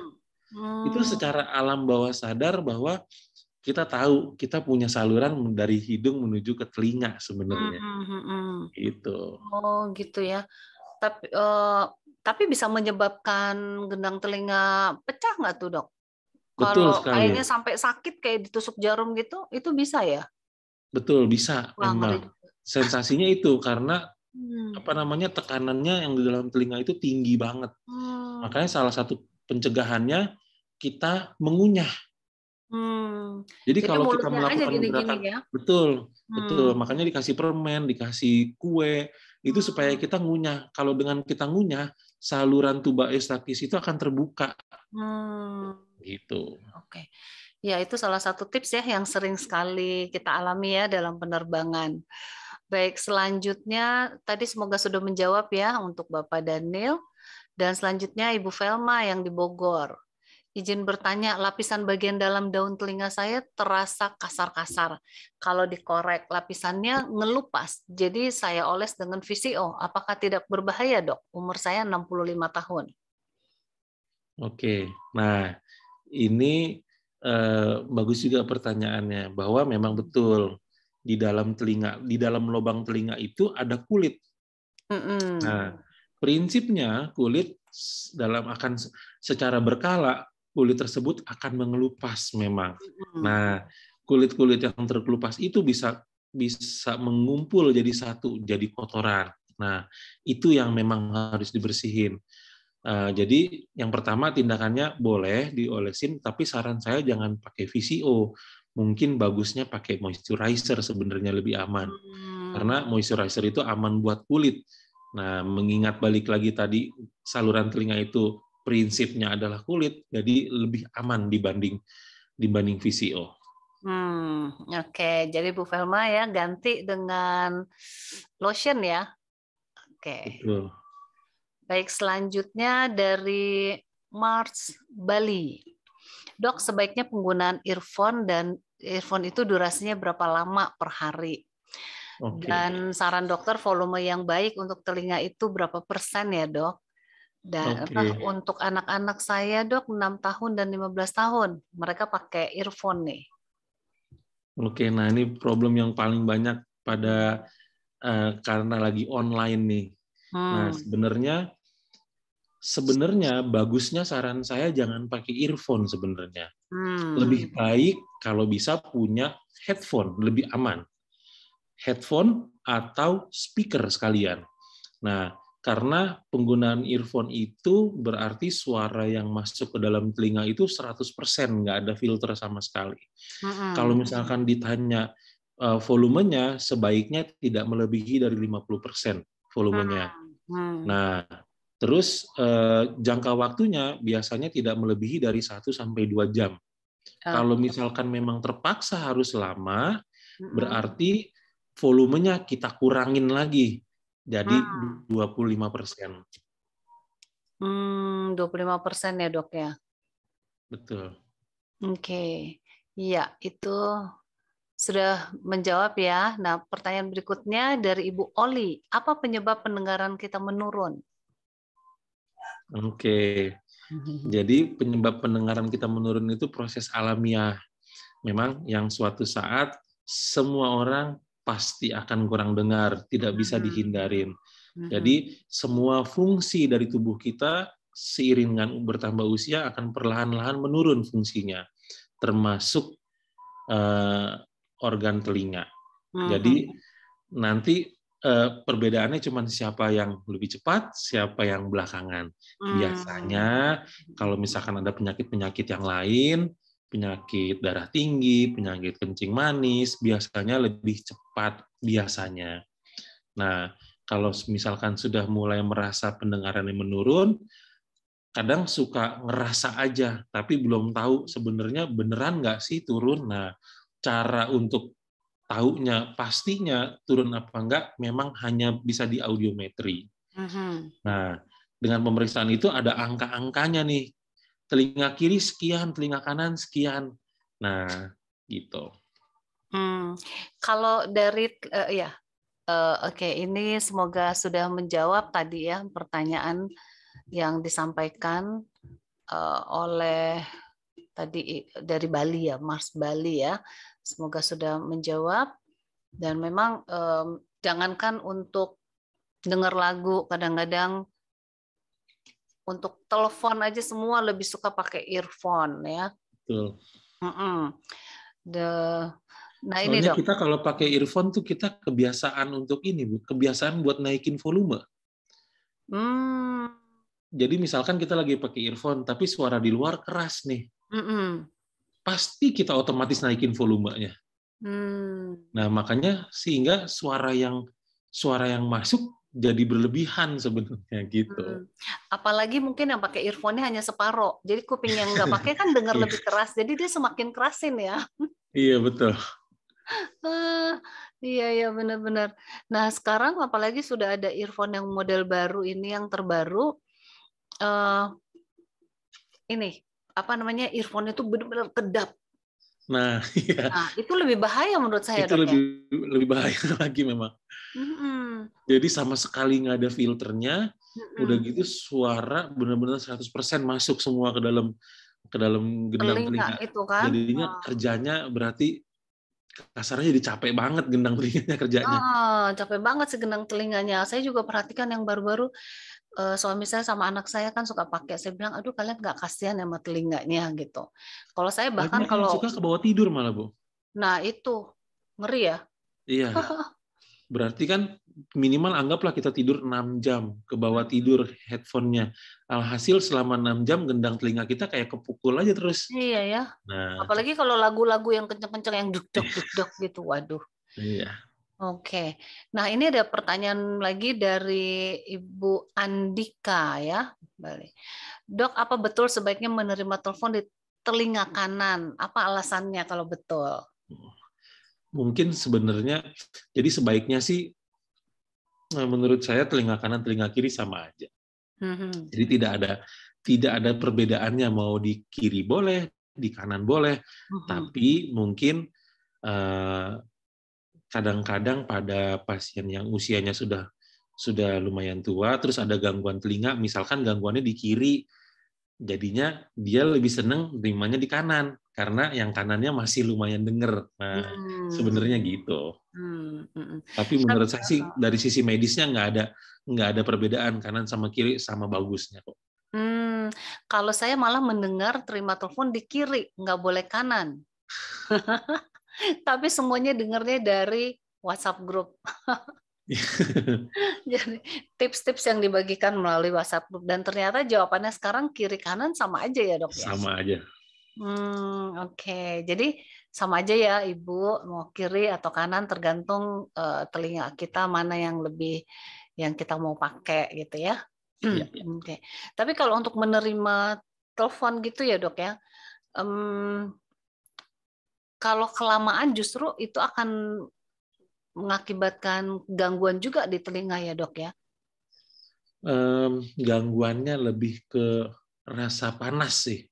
Speaker 2: hmm. itu oh. secara alam bawah sadar bahwa kita tahu kita punya saluran dari hidung menuju ke telinga sebenarnya. Mm
Speaker 4: -hmm. hmm, hmm, hmm. Gitu.
Speaker 1: Oh, gitu ya. Tapi uh, tapi bisa menyebabkan gendang telinga pecah nggak tuh, Dok?
Speaker 4: Betul Kalau sekali. kayaknya
Speaker 1: sampai sakit kayak ditusuk jarum gitu, itu bisa ya?
Speaker 2: Betul, bisa. memang. Sensasinya itu karena hmm. apa namanya tekanannya yang di dalam telinga itu tinggi banget. Hmm. Makanya salah satu pencegahannya kita mengunyah
Speaker 4: Hmm. Jadi, Jadi kalau kita melakukan gini, gerakan, gini ya?
Speaker 2: betul, hmm. betul. Makanya dikasih permen, dikasih kue, itu hmm. supaya kita ngunyah. Kalau dengan kita ngunyah, saluran tuba estakis itu akan terbuka.
Speaker 1: Hmm.
Speaker 2: Gitu. Oke. Okay.
Speaker 1: Ya, itu salah satu tips ya yang sering sekali kita alami ya dalam penerbangan. Baik, selanjutnya tadi semoga sudah menjawab ya untuk Bapak Daniel dan selanjutnya Ibu Velma yang di Bogor izin bertanya, lapisan bagian dalam daun telinga saya terasa kasar-kasar. Kalau dikorek, lapisannya ngelupas. Jadi saya oles dengan VCO. Apakah tidak berbahaya, dok? Umur saya 65 tahun.
Speaker 2: Oke, nah ini eh, bagus juga pertanyaannya bahwa memang betul di dalam telinga, di dalam lubang telinga itu ada kulit. Mm -mm. Nah, prinsipnya kulit dalam akan secara berkala kulit tersebut akan mengelupas memang. Nah, kulit-kulit yang terkelupas itu bisa bisa mengumpul jadi satu, jadi kotoran. Nah, itu yang memang harus dibersihin. Uh, jadi yang pertama tindakannya boleh diolesin, tapi saran saya jangan pakai VCO. Mungkin bagusnya pakai moisturizer sebenarnya lebih aman. Hmm. Karena moisturizer itu aman buat kulit. Nah, mengingat balik lagi tadi saluran telinga itu prinsipnya adalah kulit, jadi lebih aman dibanding dibanding VCO.
Speaker 1: Hmm, oke. Okay. Jadi Bu Velma ya ganti dengan lotion ya. Oke. Okay. Baik, selanjutnya dari Mars Bali. Dok, sebaiknya penggunaan earphone dan earphone itu durasinya berapa lama per hari?
Speaker 4: Okay. Dan
Speaker 1: saran dokter volume yang baik untuk telinga itu berapa persen ya, Dok? Dan okay. untuk anak-anak saya dok 6 tahun dan 15 tahun, mereka pakai earphone nih.
Speaker 2: Oke, okay, nah ini problem yang paling banyak pada uh, karena lagi online nih. Nah, hmm. Nah sebenarnya sebenarnya bagusnya saran saya jangan pakai earphone sebenarnya.
Speaker 4: Hmm. Lebih
Speaker 2: baik kalau bisa punya headphone lebih aman. Headphone atau speaker sekalian. Nah, karena penggunaan earphone itu berarti suara yang masuk ke dalam telinga itu 100% nggak ada filter sama sekali. Mm-hmm. Kalau misalkan ditanya eh, volumenya sebaiknya tidak melebihi dari 50% volumenya. Mm-hmm. Nah, terus eh, jangka waktunya biasanya tidak melebihi dari 1 sampai dua jam.
Speaker 4: Oh, Kalau
Speaker 2: misalkan memang terpaksa harus lama,
Speaker 4: mm-hmm.
Speaker 2: berarti volumenya kita kurangin lagi jadi hmm. dua puluh lima persen.
Speaker 1: Hmm, lima persen ya dok ya? Betul. Oke. Okay. Iya, itu sudah menjawab ya. Nah, pertanyaan berikutnya dari Ibu Oli. Apa penyebab pendengaran kita menurun?
Speaker 2: Oke. Okay. Jadi penyebab pendengaran kita menurun itu proses alamiah. Memang yang suatu saat semua orang pasti akan kurang dengar, tidak bisa dihindarin.
Speaker 4: Jadi
Speaker 2: semua fungsi dari tubuh kita seiring dengan bertambah usia akan perlahan-lahan menurun fungsinya, termasuk uh, organ telinga. Jadi nanti uh, perbedaannya cuma siapa yang lebih cepat, siapa yang belakangan.
Speaker 4: Biasanya
Speaker 2: kalau misalkan ada penyakit-penyakit yang lain, penyakit darah tinggi, penyakit kencing manis, biasanya lebih cepat biasanya. Nah, kalau misalkan sudah mulai merasa pendengarannya menurun, kadang suka ngerasa aja, tapi belum tahu sebenarnya beneran nggak sih turun. Nah, cara untuk tahunya pastinya turun apa enggak memang hanya bisa di audiometri. Uh mm-hmm. -huh. Nah, dengan pemeriksaan itu ada angka-angkanya nih telinga kiri sekian, telinga kanan sekian. Nah, gitu.
Speaker 1: Hmm, kalau dari uh, ya, uh, oke okay. ini semoga sudah menjawab tadi ya pertanyaan yang disampaikan uh, oleh tadi dari Bali ya, Mars Bali ya. Semoga sudah menjawab dan memang um, jangankan untuk dengar lagu kadang-kadang untuk telepon aja semua lebih suka pakai earphone ya. The Nah Soalnya ini dok. Kita
Speaker 2: kalau pakai earphone tuh kita kebiasaan untuk ini kebiasaan buat naikin volume.
Speaker 1: Hmm.
Speaker 2: Jadi misalkan kita lagi pakai earphone, tapi suara di luar keras nih. mm Pasti kita otomatis naikin volumenya.
Speaker 4: Mm.
Speaker 2: Nah makanya sehingga suara yang suara yang masuk jadi berlebihan sebenarnya gitu. Hmm.
Speaker 1: Apalagi mungkin yang pakai earphone hanya separuh. Jadi kuping yang nggak pakai kan dengar *laughs* iya. lebih keras. Jadi dia semakin kerasin ya.
Speaker 4: iya betul.
Speaker 1: Uh, *laughs* iya ya benar-benar. Nah sekarang apalagi sudah ada earphone yang model baru ini yang terbaru. Uh, ini apa namanya earphone itu benar-benar kedap.
Speaker 2: Nah, *laughs* iya. nah
Speaker 1: itu lebih bahaya menurut saya. Itu lebih
Speaker 2: ya? lebih bahaya lagi memang. Mm -hmm jadi sama sekali nggak ada filternya.
Speaker 4: Mm-hmm. Udah gitu
Speaker 2: suara benar-benar 100% masuk semua ke dalam ke dalam gendang telinga. telinga. Itu kan? Jadinya oh. kerjanya berarti kasarnya jadi capek banget gendang *laughs* telinganya kerjanya.
Speaker 1: Oh, capek banget sih gendang telinganya. Saya juga perhatikan yang baru-baru eh, suami saya sama anak saya kan suka pakai. Saya bilang, aduh kalian nggak kasihan sama telinganya gitu. Kalau saya bahkan kalau suka ke
Speaker 2: bawah tidur malah bu.
Speaker 1: Nah itu ngeri ya. Iya. *laughs*
Speaker 2: Berarti kan minimal anggaplah kita tidur 6 jam ke bawah tidur headphonenya alhasil selama 6 jam gendang telinga kita kayak kepukul aja terus iya ya nah. apalagi
Speaker 1: kalau lagu-lagu yang kenceng-kenceng yang duk duk duk duk gitu waduh iya oke okay. nah ini ada pertanyaan lagi dari ibu Andika ya balik dok apa betul sebaiknya menerima telepon di telinga kanan apa alasannya kalau betul
Speaker 2: mungkin sebenarnya jadi sebaiknya sih Nah, menurut saya telinga kanan telinga kiri sama aja.
Speaker 4: Mm-hmm. Jadi
Speaker 2: tidak ada tidak ada perbedaannya mau di kiri boleh, di kanan boleh, mm-hmm. tapi mungkin uh, kadang-kadang pada pasien yang usianya sudah sudah lumayan tua, terus ada gangguan telinga, misalkan gangguannya di kiri, jadinya dia lebih seneng terimanya di kanan karena yang kanannya masih lumayan denger. Nah, hmm. sebenarnya gitu. Hmm.
Speaker 4: hmm, hmm. Tapi menurut saya sih
Speaker 2: dari sisi medisnya nggak ada nggak ada perbedaan kanan sama kiri sama bagusnya kok.
Speaker 4: Hmm.
Speaker 1: Kalau saya malah mendengar terima telepon di kiri, nggak boleh kanan. *laughs* Tapi semuanya dengarnya dari WhatsApp grup. *laughs* Jadi tips-tips yang dibagikan melalui WhatsApp grup dan ternyata jawabannya sekarang kiri kanan sama aja ya dok. Ya? Sama ya? aja, Hmm, oke. Okay. Jadi sama aja ya Ibu, mau kiri atau kanan tergantung uh, telinga kita mana yang lebih yang kita mau pakai gitu ya. Iya, hmm, iya. Oke. Okay. Tapi kalau untuk menerima telepon gitu ya, Dok ya. Um, kalau kelamaan justru itu akan mengakibatkan gangguan juga di telinga ya, Dok ya.
Speaker 2: Um, gangguannya lebih ke rasa panas sih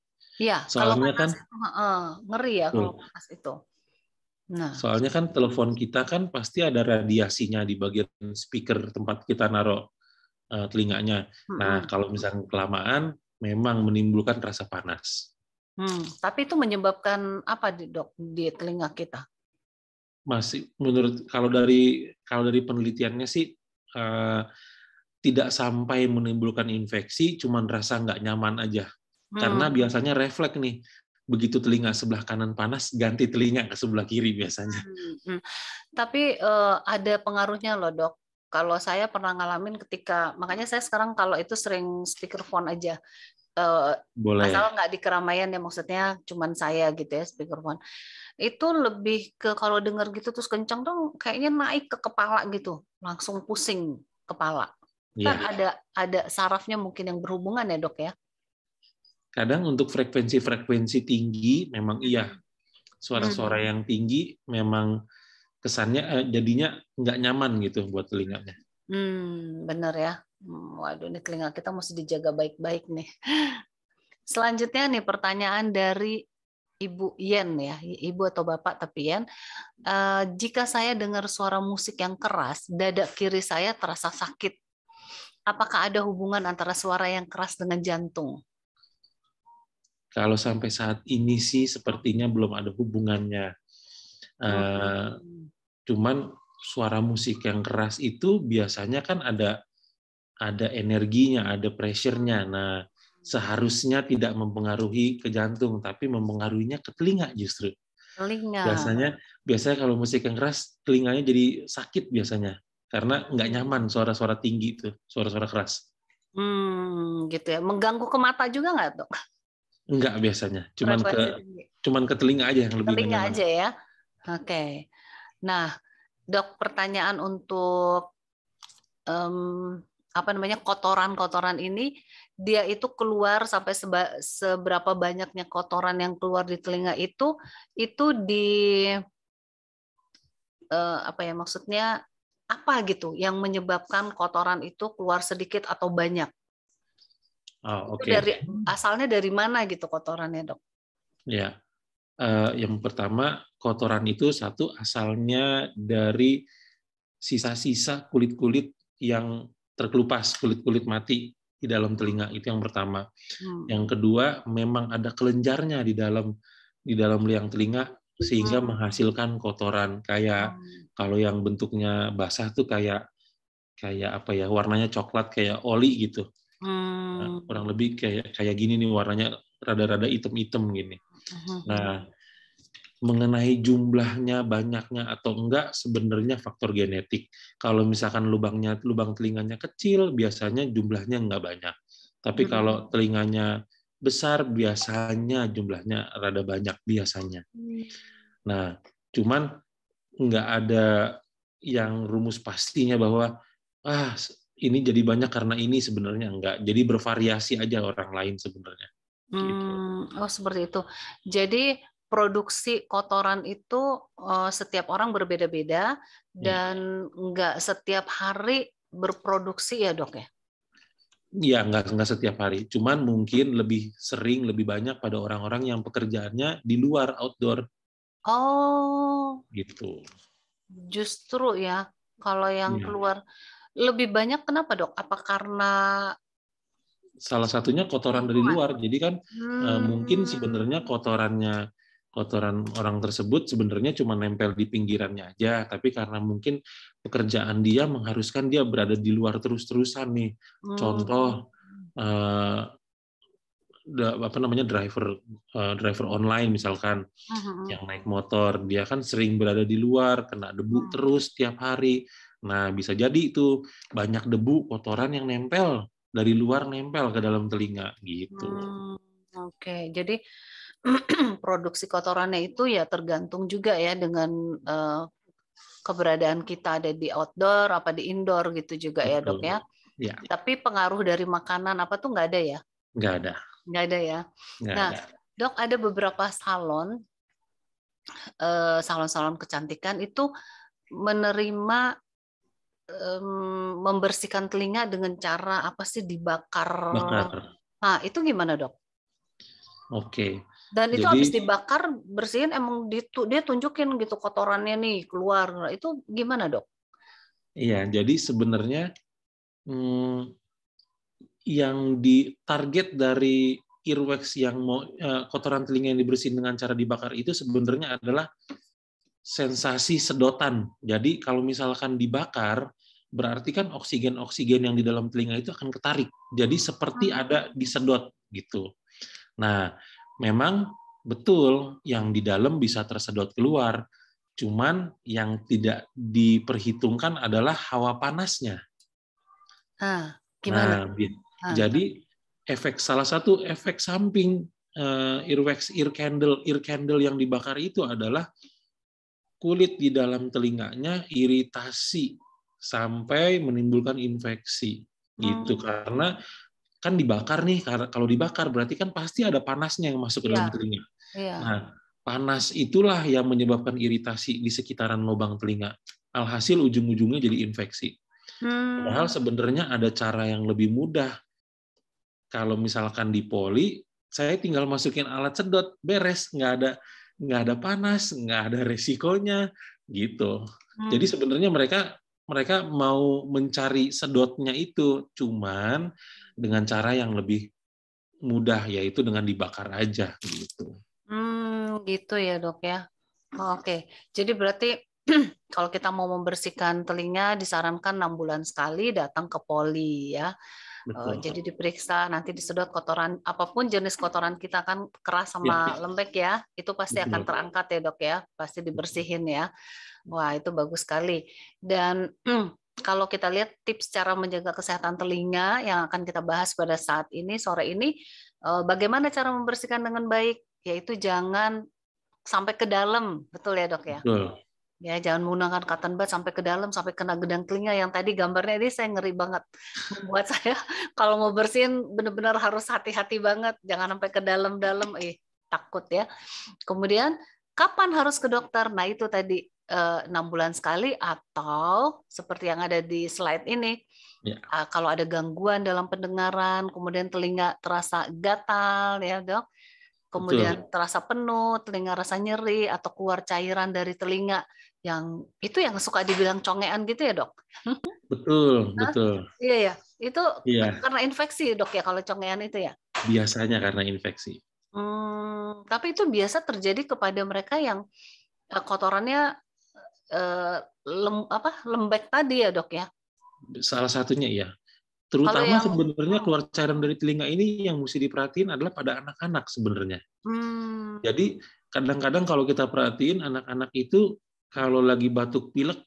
Speaker 1: Iya, soalnya kalau panas, kan uh, ngeri ya kalau pas panas itu.
Speaker 4: Nah.
Speaker 2: Soalnya kan telepon kita kan pasti ada radiasinya di bagian speaker tempat kita naruh uh, telinganya. Hmm. Nah, kalau misalnya kelamaan memang menimbulkan rasa panas.
Speaker 1: Hmm, tapi itu menyebabkan apa, Dok, di telinga kita?
Speaker 2: Masih menurut kalau dari kalau dari penelitiannya sih uh, tidak sampai menimbulkan infeksi, cuman rasa nggak nyaman aja. Karena hmm. biasanya refleks nih, begitu telinga sebelah kanan panas ganti telinga ke sebelah
Speaker 4: kiri biasanya. Hmm. hmm.
Speaker 1: Tapi uh, ada pengaruhnya loh dok. Kalau saya pernah ngalamin ketika makanya saya sekarang kalau itu sering speakerphone aja. Uh, Boleh. Asal nggak di keramaian ya maksudnya cuman saya gitu ya speakerphone. Itu lebih ke kalau dengar gitu terus kencang dong kayaknya naik ke kepala gitu, langsung pusing kepala. Iya. Kan ada ada sarafnya mungkin yang berhubungan ya dok ya
Speaker 2: kadang untuk frekuensi-frekuensi tinggi memang iya hmm. suara-suara hmm. yang tinggi memang kesannya eh, jadinya nggak nyaman gitu buat telinganya.
Speaker 1: Hmm, bener ya. Hmm, waduh, ini telinga kita mesti dijaga baik-baik nih. *gasps* Selanjutnya nih pertanyaan dari Ibu Yen ya, Ibu atau Bapak tapi Yen, uh, jika saya dengar suara musik yang keras, dada kiri saya terasa sakit. Apakah ada hubungan antara suara yang keras dengan jantung?
Speaker 2: kalau sampai saat ini sih sepertinya belum ada hubungannya. Uh, cuman suara musik yang keras itu biasanya kan ada ada energinya, ada pressure-nya. Nah, seharusnya tidak mempengaruhi ke jantung, tapi mempengaruhinya ke telinga justru.
Speaker 1: Telinga. Biasanya
Speaker 2: biasanya kalau musik yang keras telinganya jadi sakit biasanya karena nggak nyaman suara-suara tinggi itu, suara-suara keras.
Speaker 1: Hmm, gitu ya. Mengganggu ke mata juga nggak, dok?
Speaker 2: Enggak biasanya, cuman ke tinggi. cuman ke telinga aja yang lebih telinga aja
Speaker 1: ya. Oke. Okay. Nah, Dok, pertanyaan untuk um, apa namanya kotoran-kotoran ini dia itu keluar sampai seba, seberapa banyaknya kotoran yang keluar di telinga itu itu di uh, apa ya maksudnya apa gitu yang menyebabkan kotoran itu keluar sedikit atau banyak
Speaker 4: Oh, ah, okay. Itu dari
Speaker 1: asalnya dari mana gitu kotorannya, dok?
Speaker 2: Ya, uh, yang pertama kotoran itu satu asalnya dari sisa-sisa kulit-kulit yang terkelupas, kulit-kulit mati di dalam telinga itu yang pertama. Hmm. Yang kedua, memang ada kelenjarnya di dalam di dalam liang telinga sehingga hmm. menghasilkan kotoran kayak hmm. kalau yang bentuknya basah tuh kayak kayak apa ya warnanya coklat kayak oli gitu
Speaker 4: Nah, hmm. kurang
Speaker 2: lebih kayak kayak gini nih warnanya rada-rada hitam-hitam gini. uh Nah, mengenai jumlahnya banyaknya atau enggak sebenarnya faktor genetik. Kalau misalkan lubangnya lubang telinganya kecil, biasanya jumlahnya enggak banyak. Tapi uh kalau telinganya besar biasanya jumlahnya rada banyak biasanya. uh Nah, cuman enggak ada yang rumus pastinya bahwa ah ini jadi banyak karena ini sebenarnya enggak. Jadi bervariasi aja orang lain sebenarnya.
Speaker 1: Gitu. Hmm, oh seperti itu. Jadi produksi kotoran itu uh, setiap orang berbeda-beda hmm. dan hmm. enggak setiap hari berproduksi ya dok ya?
Speaker 2: Iya, nggak nggak setiap hari. Cuman mungkin lebih sering, lebih banyak pada orang-orang yang pekerjaannya di luar outdoor.
Speaker 1: Oh. Gitu. Justru ya, kalau yang ya. keluar lebih banyak kenapa dok? Apa karena
Speaker 2: salah satunya kotoran dari luar. Jadi kan eh, hmm. uh, mungkin sebenarnya kotorannya kotoran orang tersebut sebenarnya cuma nempel di pinggirannya aja, tapi karena mungkin pekerjaan dia mengharuskan dia berada di luar terus-terusan nih.
Speaker 4: Hmm. Contoh
Speaker 2: uh, apa namanya driver uh, driver online misalkan
Speaker 4: hmm, hmm, hmm. yang naik
Speaker 2: motor dia kan sering berada di luar kena debu hmm. terus tiap hari Nah, bisa jadi itu banyak debu, kotoran yang nempel dari luar nempel ke dalam telinga gitu.
Speaker 1: Hmm, Oke, okay. jadi *clears throat* produksi kotorannya itu ya tergantung juga ya dengan uh, keberadaan kita ada di outdoor apa di indoor gitu juga Betul. ya dok ya. Ya. Tapi pengaruh dari makanan apa tuh nggak ada ya? Nggak ada. Nggak ada ya. Nggak nah, ada. dok ada beberapa salon eh, salon-salon kecantikan itu menerima um, membersihkan telinga dengan cara apa sih dibakar? Bakar. Nah, itu gimana, Dok?
Speaker 2: Oke. Dan itu Jadi, habis
Speaker 1: dibakar, bersihin emang ditu, dia tunjukin gitu kotorannya nih keluar. Nah, itu gimana, Dok?
Speaker 2: Iya, jadi sebenarnya hmm, yang ditarget dari earwax yang mau eh, kotoran telinga yang dibersihin dengan cara dibakar itu sebenarnya adalah sensasi sedotan. Jadi kalau misalkan dibakar, berarti kan oksigen-oksigen yang di dalam telinga itu akan ketarik. Jadi seperti hmm. ada disedot gitu. Nah, memang betul yang di dalam bisa tersedot keluar. Cuman yang tidak diperhitungkan adalah hawa panasnya.
Speaker 1: Ah, gimana? Nah, ah, ah. jadi
Speaker 2: efek salah satu efek samping uh, eh, earwax ear candle ear candle yang dibakar itu adalah kulit di dalam telinganya iritasi sampai menimbulkan infeksi hmm. gitu karena kan dibakar nih kalau dibakar berarti kan pasti ada panasnya yang masuk ke dalam yeah. telinga. Yeah. Nah, panas itulah yang menyebabkan iritasi di sekitaran lubang telinga. Alhasil ujung-ujungnya jadi infeksi.
Speaker 4: Hmm. Padahal
Speaker 2: sebenarnya ada cara yang lebih mudah. Kalau misalkan di poli, saya tinggal masukin alat sedot, beres, nggak ada nggak ada panas, nggak ada resikonya gitu. Hmm. Jadi sebenarnya mereka mereka mau mencari sedotnya itu cuman dengan cara yang lebih mudah yaitu dengan dibakar aja gitu.
Speaker 1: Hmm, gitu ya dok ya. Oh, Oke, okay. jadi berarti *clears throat* kalau kita mau membersihkan telinga disarankan enam bulan sekali datang ke poli ya. Eh, Betul. jadi diperiksa nanti disedot kotoran apapun jenis kotoran kita kan keras sama ya. lembek ya, itu pasti akan terangkat ya dok ya, pasti dibersihin ya. Wah, itu bagus sekali. Dan hmm, kalau kita lihat tips cara menjaga kesehatan telinga yang akan kita bahas pada saat ini sore ini eh, bagaimana cara membersihkan dengan baik yaitu jangan sampai ke dalam betul ya dok ya betul. ya jangan menggunakan cotton bud sampai ke dalam sampai kena gedang telinga yang tadi gambarnya ini saya ngeri banget buat *laughs* saya kalau mau bersihin benar-benar harus hati-hati banget jangan sampai ke dalam-dalam eh takut ya kemudian kapan harus ke dokter nah itu tadi Eh, enam bulan sekali atau seperti yang ada di slide ini ya. Eh, kalau ada gangguan dalam pendengaran kemudian telinga terasa gatal ya dok kemudian Betul. terasa penuh telinga rasa nyeri atau keluar cairan dari telinga yang itu yang suka dibilang congean gitu ya dok
Speaker 4: betul Hah?
Speaker 1: betul iya ya itu iya. karena infeksi dok ya kalau congean itu ya
Speaker 2: biasanya karena infeksi
Speaker 1: hmm, tapi itu biasa terjadi kepada mereka yang eh, kotorannya Eh, lem, apa lembek tadi ya dok ya?
Speaker 2: Salah satunya iya. Terutama yang... sebenarnya keluar cairan dari telinga ini yang mesti diperhatiin adalah pada anak-anak sebenarnya.
Speaker 4: Hmm.
Speaker 2: Jadi kadang-kadang kalau kita perhatiin anak-anak itu kalau lagi batuk pilek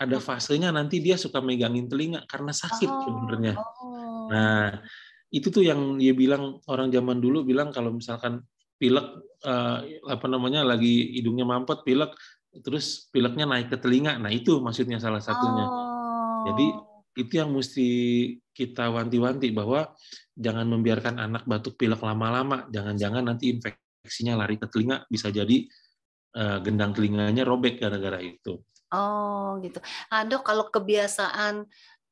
Speaker 2: ada fasenya nanti dia suka megangin telinga karena sakit oh. sebenarnya. Oh. Nah itu tuh yang dia bilang orang zaman dulu bilang kalau misalkan pilek eh, apa namanya lagi hidungnya mampet pilek terus pileknya naik ke telinga. Nah, itu maksudnya salah satunya.
Speaker 4: Oh. Jadi
Speaker 2: itu yang mesti kita wanti-wanti bahwa jangan membiarkan anak batuk pilek lama-lama, jangan-jangan nanti infeksinya lari ke telinga bisa jadi uh, gendang telinganya robek gara-gara itu.
Speaker 1: Oh, gitu. Nah, kalau kebiasaan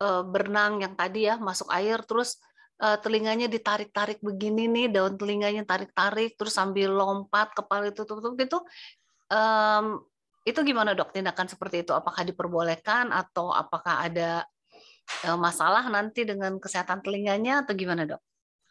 Speaker 1: uh, berenang yang tadi ya masuk air terus eh, telinganya ditarik-tarik begini nih, daun telinganya tarik-tarik terus sambil lompat kepala itu tutup gitu um, itu gimana dok tindakan seperti itu? Apakah diperbolehkan atau apakah ada eh, masalah nanti dengan kesehatan telinganya atau gimana dok?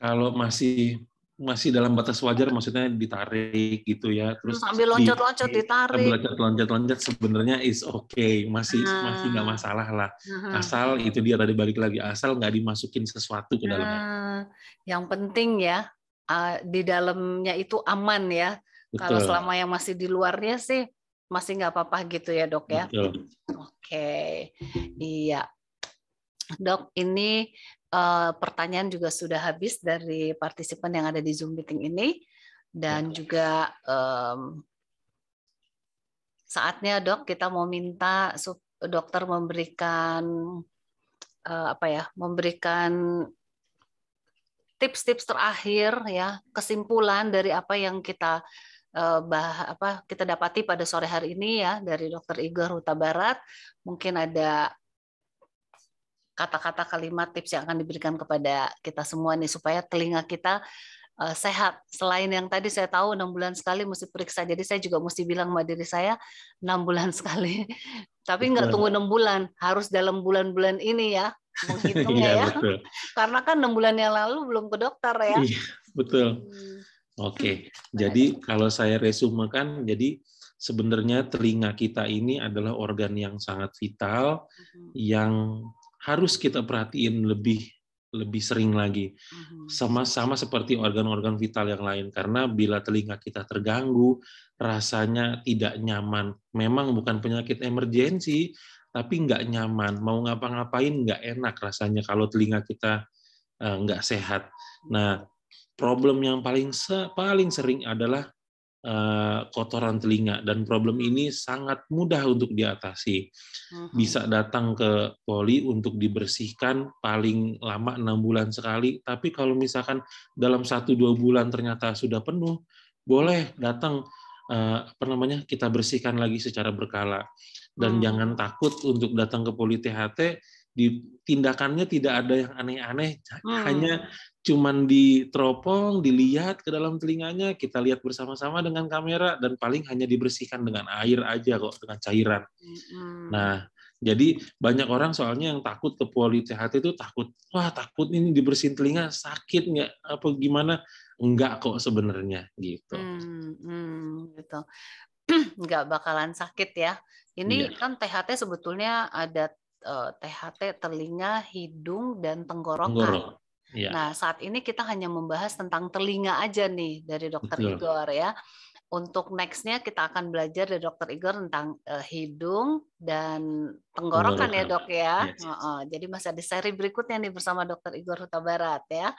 Speaker 2: Kalau masih masih dalam batas wajar maksudnya ditarik gitu ya terus hmm, sambil loncat-loncat
Speaker 1: di, ditarik sambil
Speaker 2: loncat-loncat sebenarnya is okay masih hmm. masih nggak masalah lah hmm. asal itu dia tadi balik lagi asal nggak dimasukin sesuatu ke dalamnya
Speaker 1: hmm. yang penting ya ah, di dalamnya itu aman ya Betul. kalau selama yang masih di luarnya sih masih nggak apa-apa gitu ya dok ya. Oke, Oke, iya. Dok, ini uh, pertanyaan juga sudah habis dari partisipan yang ada di Zoom meeting ini dan ya. juga um, saatnya dok kita mau minta dokter memberikan uh, apa ya, memberikan tips-tips terakhir ya kesimpulan dari apa yang kita Eh, bah, apa kita dapati pada sore hari ini ya dari dokter Igor Huta Barat mungkin ada kata-kata kalimat tips yang akan diberikan kepada kita semua nih supaya telinga kita eh, sehat. Selain yang tadi saya tahu enam bulan sekali mesti periksa, jadi saya juga mesti bilang sama diri saya enam bulan sekali. *laughs* Tapi nggak tunggu enam bulan, harus dalam bulan-bulan ini ya
Speaker 2: menghitungnya iya, ya, ya.
Speaker 1: Karena kan enam bulan yang lalu belum ke dokter ya. Iya,
Speaker 2: betul. Hmm. Oke, hmm, jadi kalau saya resumekan, jadi sebenarnya telinga kita ini adalah organ yang sangat vital, hmm. yang harus kita perhatiin lebih lebih sering lagi. Sama-sama hmm. seperti organ-organ vital yang lain karena bila telinga kita terganggu, rasanya tidak nyaman. Memang bukan penyakit emergensi, tapi nggak nyaman. Mau ngapa-ngapain nggak enak rasanya kalau telinga kita eh, nggak sehat. Nah, problem yang paling se paling sering adalah uh, kotoran telinga dan problem ini sangat mudah untuk diatasi. Mm-hmm. Bisa datang ke poli untuk dibersihkan paling lama enam bulan sekali. Tapi kalau misalkan dalam satu dua bulan ternyata sudah penuh, boleh datang uh, apa namanya kita bersihkan lagi secara berkala dan -huh. Mm. jangan takut untuk datang ke poli THT di tindakannya tidak ada yang aneh-aneh hmm. hanya cuman diteropong dilihat ke dalam telinganya kita lihat bersama-sama dengan kamera dan paling hanya dibersihkan dengan air aja kok dengan cairan
Speaker 4: hmm.
Speaker 2: nah jadi banyak orang soalnya yang takut ke poli THT itu takut, wah takut ini dibersihin telinga sakit nggak apa gimana? Enggak
Speaker 4: kok sebenarnya gitu.
Speaker 1: Hmm, hmm, gitu. *clears throat* nggak bakalan sakit ya. Ini iya. kan THT sebetulnya ada uh, eh, THT telinga, hidung, dan tenggorokan. Tenggorok. Ya. Nah, saat ini kita hanya membahas tentang telinga aja nih dari Dokter Igor ya. Untuk nextnya kita akan belajar dari Dokter Igor tentang eh, hidung dan tenggorokan, ya dok ya. Yes. Uh -uh. Jadi masih ada seri berikutnya nih bersama Dokter Igor Huta Barat ya.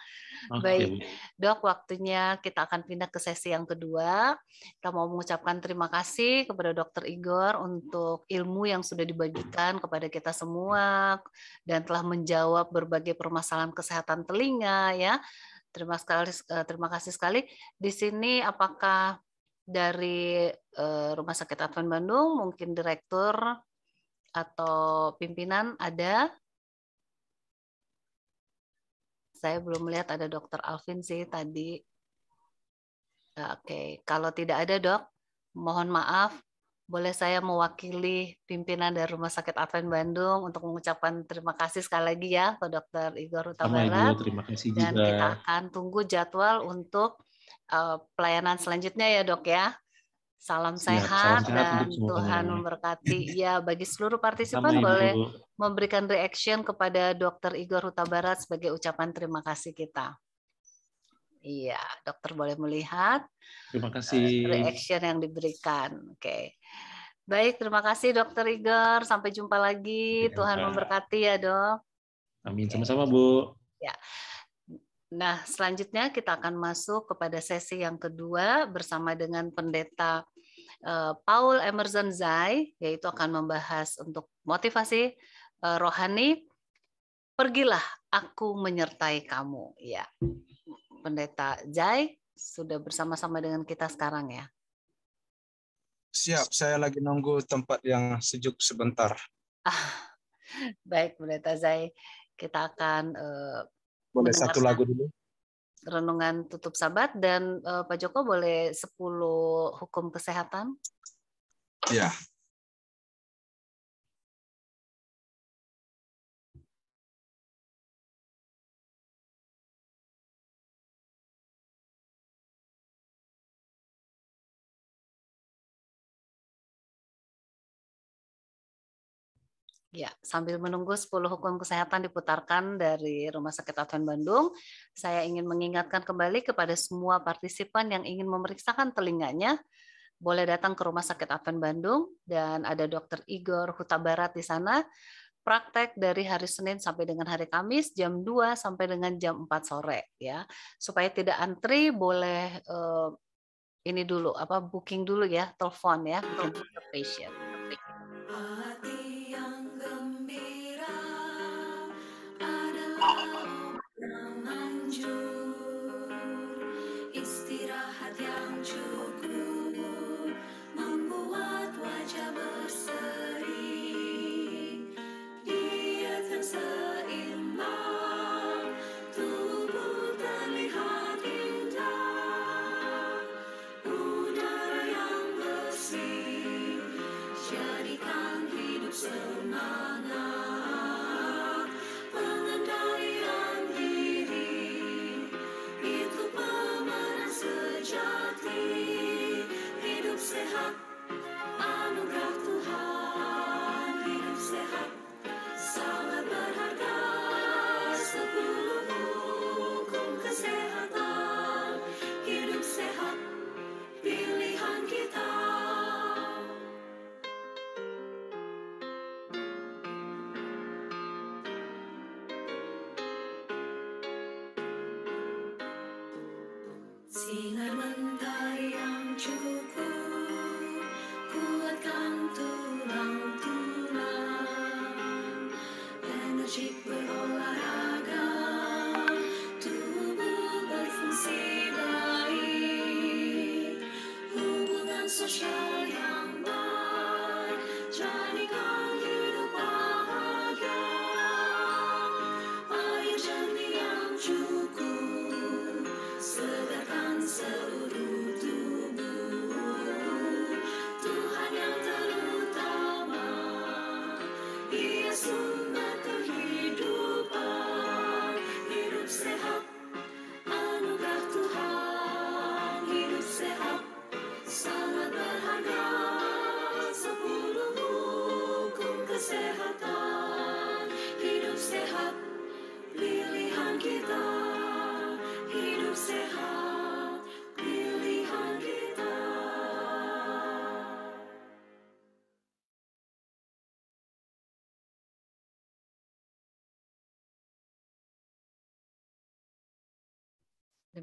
Speaker 1: Okay. Baik dok, waktunya kita akan pindah ke sesi yang kedua. Kita mau mengucapkan terima kasih kepada Dokter Igor untuk ilmu yang sudah dibagikan kepada kita semua dan telah menjawab berbagai permasalahan kesehatan telinga ya. Terima sekali eh, terima kasih sekali. Di sini apakah dari uh, Rumah Sakit Advent Bandung mungkin direktur atau pimpinan ada saya belum melihat ada dokter Alvin sih tadi ya, oke okay. kalau tidak ada dok mohon maaf boleh saya mewakili pimpinan dari Rumah Sakit Advent Bandung untuk mengucapkan terima kasih sekali lagi ya ke Dokter Igor Utabara. terima kasih juga. Dan kita akan tunggu jadwal untuk uh, pelayanan selanjutnya ya dok ya. Salam ya, sehat salam dan Tuhan memberkati. *laughs* Ya, bagi seluruh partisipan Sama boleh Ibu. memberikan reaction kepada Dokter Igor Huta Barat sebagai ucapan terima kasih kita. Iya, dokter boleh melihat.
Speaker 2: Terima eh, kasih. Reaction
Speaker 1: yang diberikan. Oke. Baik, terima kasih Dokter Igor. Sampai jumpa lagi. Ya, Tuhan memberkati ya, Dok.
Speaker 2: Amin. Sama-sama, Bu.
Speaker 1: Ya. Nah, selanjutnya kita akan masuk kepada sesi yang kedua bersama dengan pendeta eh, Paul Emerson Zai, yaitu akan membahas untuk motivasi eh, rohani. Pergilah, aku menyertai kamu. Ya, pendeta Zai sudah bersama-sama dengan kita sekarang ya.
Speaker 3: Siap, saya lagi nunggu tempat yang sejuk sebentar. Ah,
Speaker 1: baik, pendeta Zai, kita akan eh,
Speaker 3: boleh satu lagu dulu
Speaker 1: renungan tutup sabat dan
Speaker 5: uh, Pak Joko boleh 10 hukum kesehatan ya Ya, sambil menunggu 10 hukum kesehatan diputarkan
Speaker 1: dari Rumah Sakit Advent Bandung, saya ingin mengingatkan kembali kepada semua partisipan yang ingin memeriksakan telinganya, boleh datang ke Rumah Sakit Advent Bandung dan ada Dr. Igor Huta Barat di sana. Praktek dari hari Senin sampai dengan hari Kamis jam 2 sampai dengan jam 4 sore ya. Supaya tidak antri boleh eh, ini dulu apa booking dulu ya, telepon ya, untuk ke iya. patient.
Speaker 6: ीनन्तार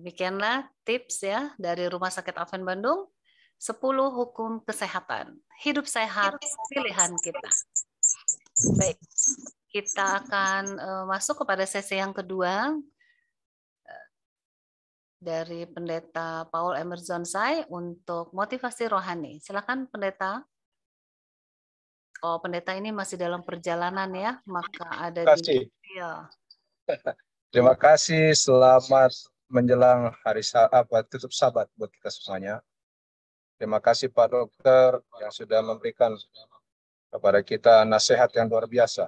Speaker 5: Demikianlah tips ya
Speaker 1: dari Rumah Sakit Aven Bandung. 10 hukum kesehatan. Hidup sehat pilihan kita. Baik. Kita akan eh, masuk kepada sesi yang kedua eh, dari Pendeta Paul Emerson Sai untuk motivasi rohani. Silakan Pendeta. Oh, pendeta ini masih dalam perjalanan ya, maka ada Terima kasih. di
Speaker 3: Terima kasih. Iya. Selamat menjelang hari apa tutup sabat buat kita semuanya. Terima kasih Pak Dokter yang sudah memberikan kepada kita nasihat yang luar biasa.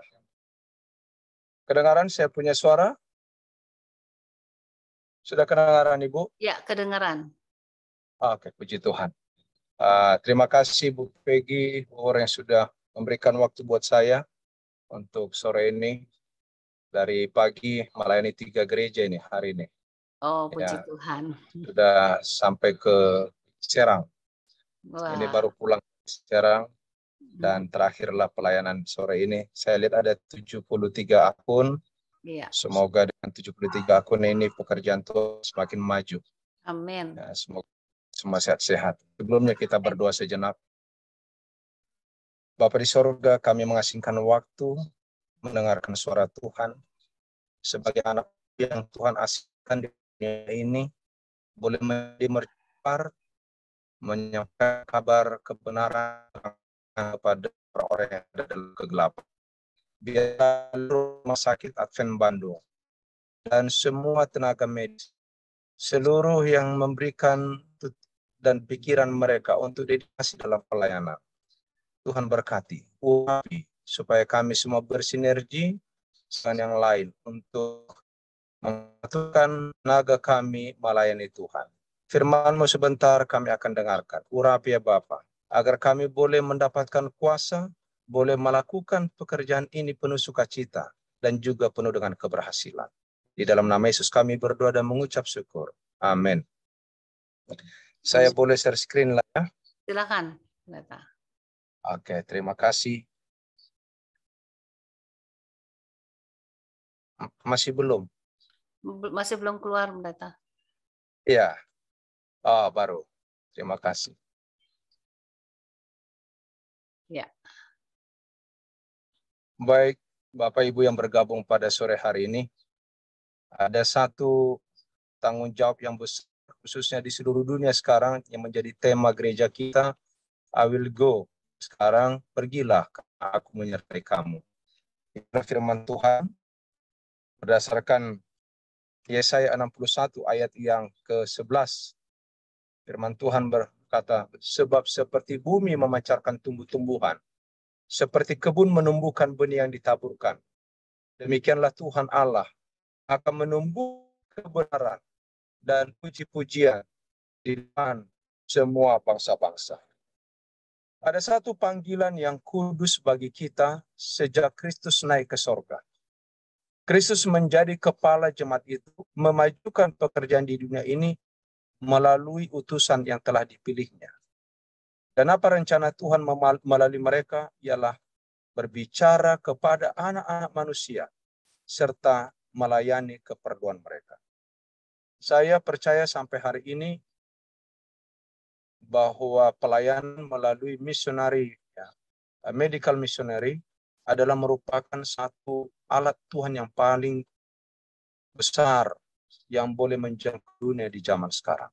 Speaker 3: Kedengaran saya punya suara? Sudah kedengaran Ibu?
Speaker 5: Ya, kedengaran.
Speaker 3: Oke, puji Tuhan. Uh, terima kasih Bu Peggy, Bu yang sudah memberikan waktu buat saya untuk sore ini. Dari pagi melayani tiga gereja ini hari ini.
Speaker 1: Oh, ya, puji ya, Tuhan. *laughs*
Speaker 3: Sudah sampai ke Serang.
Speaker 4: Wah. Ini baru
Speaker 3: pulang ke Serang hmm. dan terakhirlah pelayanan sore ini. Saya lihat ada 73 akun. Iya. Semoga dengan 73 akun ini pekerjaan Tuhan semakin maju.
Speaker 1: Amin. Ya,
Speaker 3: semoga semua sehat-sehat. Sebelumnya kita berdoa sejenak. Bapak di surga kami mengasingkan waktu mendengarkan suara Tuhan sebagai anak yang Tuhan asingkan di ini boleh menjadi dimercapar menyampaikan kabar kebenaran kepada orang orang yang ada dalam kegelapan. Biar rumah sakit Advent Bandung dan semua tenaga medis, seluruh yang memberikan dan pikiran mereka untuk dedikasi dalam pelayanan. Tuhan berkati, uapi, supaya kami semua bersinergi dengan yang lain untuk mengaturkan naga kami melayani Tuhan. firmanmu sebentar kami akan dengarkan. Urapi ya Bapa, agar kami boleh mendapatkan kuasa, boleh melakukan pekerjaan ini penuh sukacita dan juga penuh dengan keberhasilan. Di dalam nama Yesus kami berdoa dan mengucap syukur. Amin.
Speaker 4: Saya boleh share screen lah ya? Silakan, Oke, terima kasih. Masih belum? masih belum keluar data Iya.
Speaker 3: Oh, baru. Terima kasih. Ya. Baik, Bapak Ibu yang bergabung pada sore hari ini, ada satu tanggung jawab yang besar khususnya di seluruh dunia sekarang yang menjadi tema gereja kita I will go. Sekarang pergilah, aku menyertai kamu. firman Tuhan berdasarkan Yesaya 61 ayat yang ke-11. Firman Tuhan berkata, Sebab seperti bumi memancarkan tumbuh-tumbuhan, seperti kebun menumbuhkan benih yang ditaburkan. Demikianlah Tuhan Allah akan menumbuh kebenaran dan puji-pujian di depan semua bangsa-bangsa. Ada satu panggilan yang kudus bagi kita sejak Kristus naik ke sorga. Kristus menjadi kepala jemaat itu, memajukan pekerjaan di dunia ini melalui utusan yang telah dipilihnya. Dan apa rencana Tuhan melalui mereka ialah berbicara kepada anak-anak manusia serta melayani keperluan mereka. Saya percaya sampai hari ini bahwa pelayanan melalui misionari, ya, medical missionary adalah merupakan satu alat Tuhan yang paling besar yang boleh menjangkau dunia di zaman sekarang.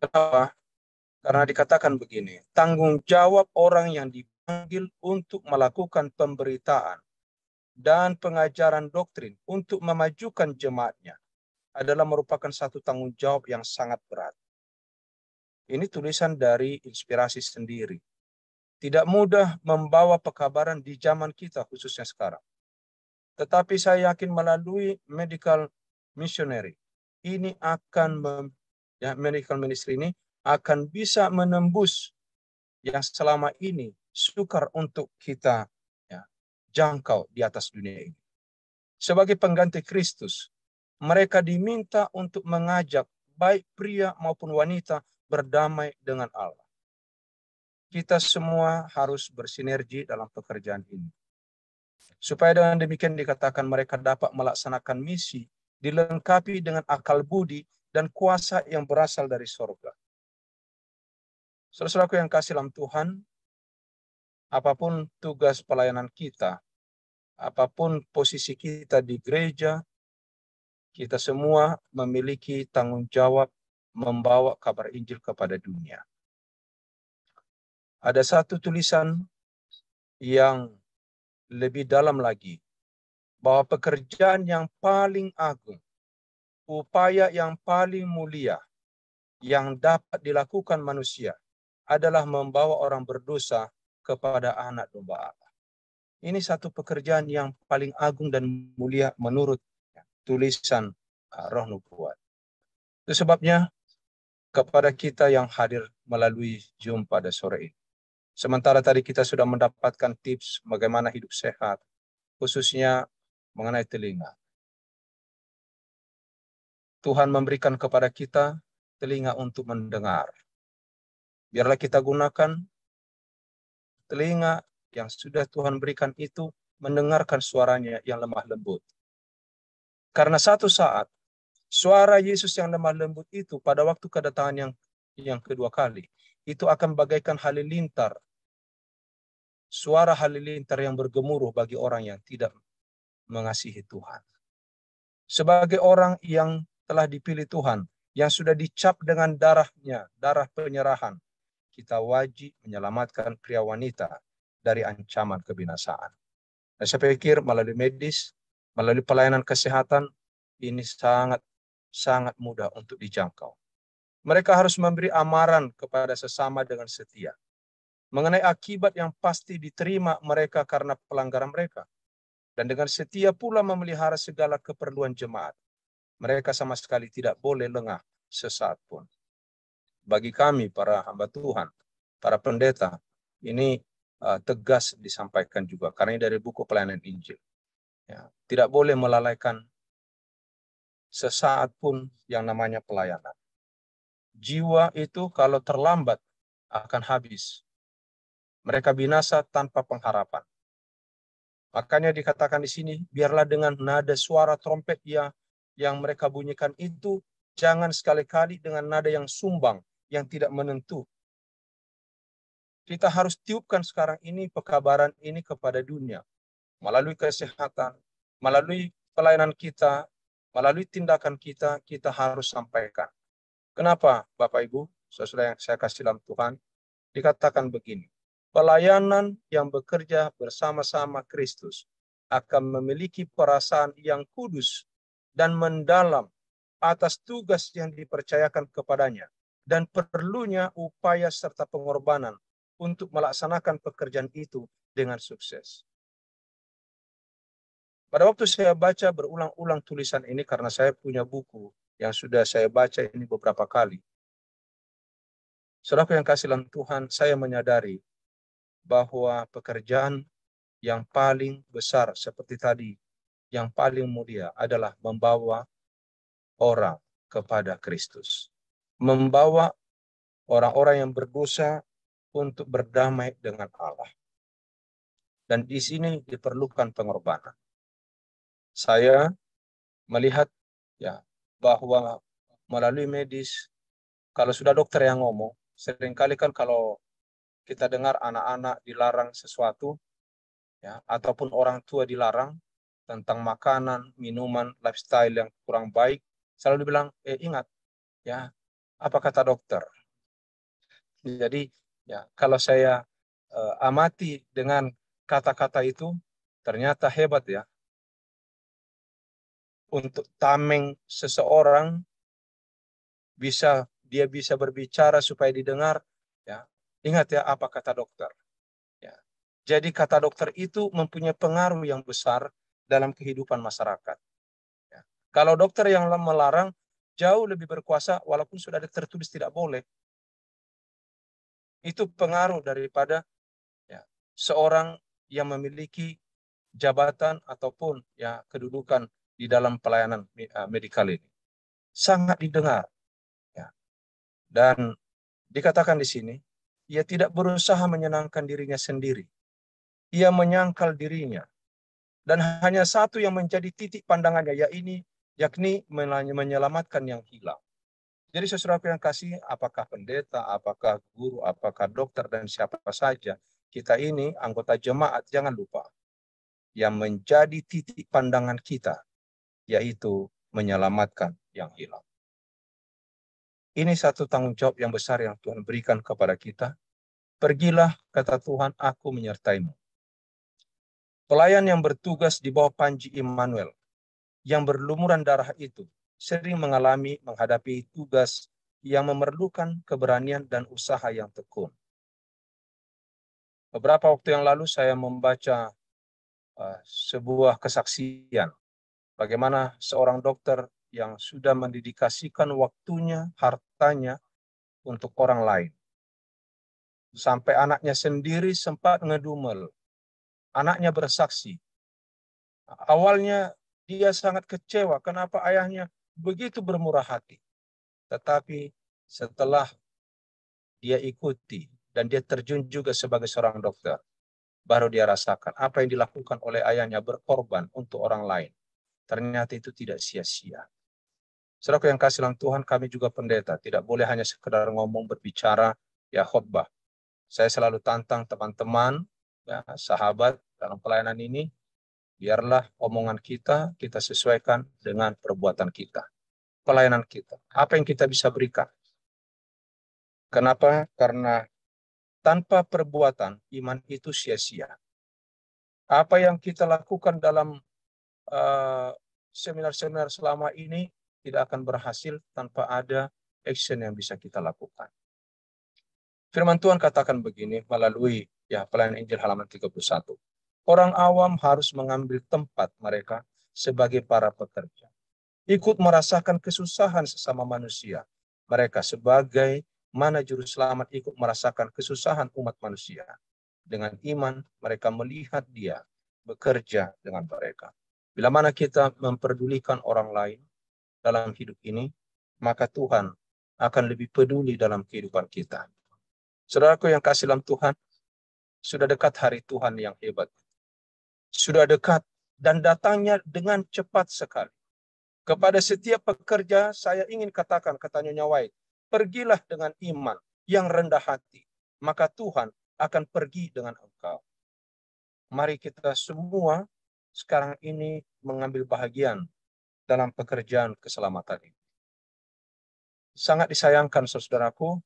Speaker 3: Kenapa? Karena dikatakan begini, tanggung jawab orang yang dipanggil untuk melakukan pemberitaan dan pengajaran doktrin untuk memajukan jemaatnya adalah merupakan satu tanggung jawab yang sangat berat. Ini tulisan dari inspirasi sendiri. Tidak mudah membawa pekabaran di zaman kita khususnya sekarang. Tetapi saya yakin melalui medical missionary ini akan ya, medical ministry ini akan bisa menembus yang selama ini sukar untuk kita ya, jangkau di atas dunia ini. Sebagai pengganti Kristus, mereka diminta untuk mengajak baik pria maupun wanita berdamai dengan Allah. Kita semua harus bersinergi dalam pekerjaan ini. Supaya dengan demikian dikatakan mereka dapat melaksanakan misi, dilengkapi dengan akal budi dan kuasa yang berasal dari sorga. Saudaraku yang kasih dalam Tuhan, apapun tugas pelayanan kita, apapun posisi kita di gereja, kita semua memiliki tanggung jawab membawa kabar Injil kepada dunia. Ada satu tulisan yang lebih dalam lagi bahwa pekerjaan yang paling agung, upaya yang paling mulia yang dapat dilakukan manusia adalah membawa orang berdosa kepada anak domba Allah. Ini satu pekerjaan yang paling agung dan mulia menurut tulisan uh, roh nubuat. Itu sebabnya kepada kita yang hadir melalui Zoom pada sore ini. Sementara tadi kita sudah mendapatkan tips bagaimana hidup sehat, khususnya mengenai telinga. Tuhan memberikan kepada kita telinga untuk mendengar. Biarlah kita gunakan telinga yang sudah Tuhan berikan itu mendengarkan suaranya yang lemah lembut. Karena satu saat suara Yesus yang lemah lembut itu pada waktu kedatangan yang yang kedua kali itu akan bagaikan halilintar. Suara halilintar yang bergemuruh bagi orang yang tidak mengasihi Tuhan. Sebagai orang yang telah dipilih Tuhan, yang sudah dicap dengan darahnya, darah penyerahan, kita wajib menyelamatkan pria wanita dari ancaman kebinasaan. Dan saya pikir melalui medis, melalui pelayanan kesehatan, ini sangat sangat mudah untuk dijangkau. Mereka harus memberi amaran kepada sesama dengan setia. Mengenai akibat yang pasti diterima mereka karena pelanggaran mereka. Dan dengan setia pula memelihara segala keperluan jemaat. Mereka sama sekali tidak boleh lengah sesaat pun. Bagi kami, para hamba Tuhan, para pendeta, ini uh, tegas disampaikan juga. Karena ini dari buku Pelayanan Injil. Ya, tidak boleh melalaikan sesaat pun yang namanya pelayanan jiwa itu kalau terlambat akan habis. Mereka binasa tanpa pengharapan. Makanya dikatakan di sini, biarlah dengan nada suara trompet ya, yang mereka bunyikan itu, jangan sekali-kali dengan nada yang sumbang, yang tidak menentu. Kita harus tiupkan sekarang ini pekabaran ini kepada dunia. Melalui kesehatan, melalui pelayanan kita, melalui tindakan kita, kita harus sampaikan. Kenapa Bapak Ibu, saudara yang saya kasih dalam Tuhan? Dikatakan begini, pelayanan yang bekerja bersama-sama Kristus akan memiliki perasaan yang kudus dan mendalam atas tugas yang dipercayakan kepadanya dan perlunya upaya serta pengorbanan untuk melaksanakan pekerjaan itu dengan sukses. Pada waktu saya baca berulang-ulang tulisan ini karena saya punya buku yang sudah saya baca ini beberapa kali. Saudara yang kasih dalam Tuhan, saya menyadari bahwa pekerjaan yang paling besar seperti tadi, yang paling mulia adalah membawa orang kepada Kristus. Membawa orang-orang yang berdosa untuk berdamai dengan Allah. Dan di sini diperlukan pengorbanan. Saya melihat ya bahwa melalui medis, kalau sudah dokter yang ngomong, seringkali kan kalau kita dengar anak-anak dilarang sesuatu, ya ataupun orang tua dilarang tentang makanan, minuman, lifestyle yang kurang baik, selalu dibilang, eh ingat, ya apa kata dokter. Jadi ya kalau saya eh, amati dengan kata-kata itu, ternyata hebat ya untuk tameng seseorang bisa dia bisa berbicara supaya didengar ya ingat ya apa kata dokter ya jadi kata dokter itu mempunyai pengaruh yang besar dalam kehidupan masyarakat ya. kalau dokter yang melarang jauh lebih berkuasa walaupun sudah ada tertulis tidak boleh itu pengaruh daripada ya, seorang yang memiliki jabatan ataupun ya kedudukan di dalam pelayanan eh, medikal ini sangat didengar. Ya. Dan dikatakan di sini, ia tidak berusaha menyenangkan dirinya sendiri. Ia menyangkal dirinya. Dan hanya satu yang menjadi titik pandangannya, yakni, yakni menyelamatkan yang hilang. Jadi sesuatu yang kasih, apakah pendeta, apakah guru, apakah dokter, dan siapa saja, kita ini anggota jemaat, jangan lupa. Yang menjadi titik pandangan kita yaitu menyelamatkan yang hilang. Ini satu tanggung jawab yang besar yang Tuhan berikan kepada kita. Pergilah, kata Tuhan, aku menyertaimu. Pelayan yang bertugas di bawah Panji Immanuel, yang berlumuran darah itu, sering mengalami menghadapi tugas yang memerlukan keberanian dan usaha yang tekun. Beberapa waktu yang lalu saya membaca uh, sebuah kesaksian Bagaimana seorang dokter yang sudah mendedikasikan waktunya, hartanya untuk orang lain. Sampai anaknya sendiri sempat ngedumel. Anaknya bersaksi. Awalnya dia sangat kecewa kenapa ayahnya begitu bermurah hati. Tetapi setelah dia ikuti dan dia terjun juga sebagai seorang dokter, baru dia rasakan apa yang dilakukan oleh ayahnya berkorban untuk orang lain ternyata itu tidak sia-sia. Saudara yang kasih dalam Tuhan, kami juga pendeta. Tidak boleh hanya sekedar ngomong, berbicara, ya khotbah. Saya selalu tantang teman-teman, ya, sahabat dalam pelayanan ini, biarlah omongan kita, kita sesuaikan dengan perbuatan kita. Pelayanan kita. Apa yang kita bisa berikan. Kenapa? Karena tanpa perbuatan, iman itu sia-sia. Apa yang kita lakukan dalam Eh, seminar-seminar uh, selama ini tidak akan berhasil tanpa ada action yang bisa kita lakukan. Firman Tuhan katakan begini melalui ya pelayan Injil halaman 31. Orang awam harus mengambil tempat mereka sebagai para pekerja. Ikut merasakan kesusahan sesama manusia. Mereka sebagai mana juru selamat ikut merasakan kesusahan umat manusia. Dengan iman mereka melihat dia bekerja dengan mereka. Bila mana kita memperdulikan orang lain dalam hidup ini, maka Tuhan akan lebih peduli dalam kehidupan kita. Saudaraku yang kasih dalam Tuhan, sudah dekat hari Tuhan yang hebat. Sudah dekat dan datangnya dengan cepat sekali. Kepada setiap pekerja, saya ingin katakan, kata Nyonya White, pergilah dengan iman yang rendah hati, maka Tuhan akan pergi dengan engkau. Mari kita semua sekarang ini mengambil bahagian dalam pekerjaan keselamatan ini. Sangat disayangkan, saudaraku,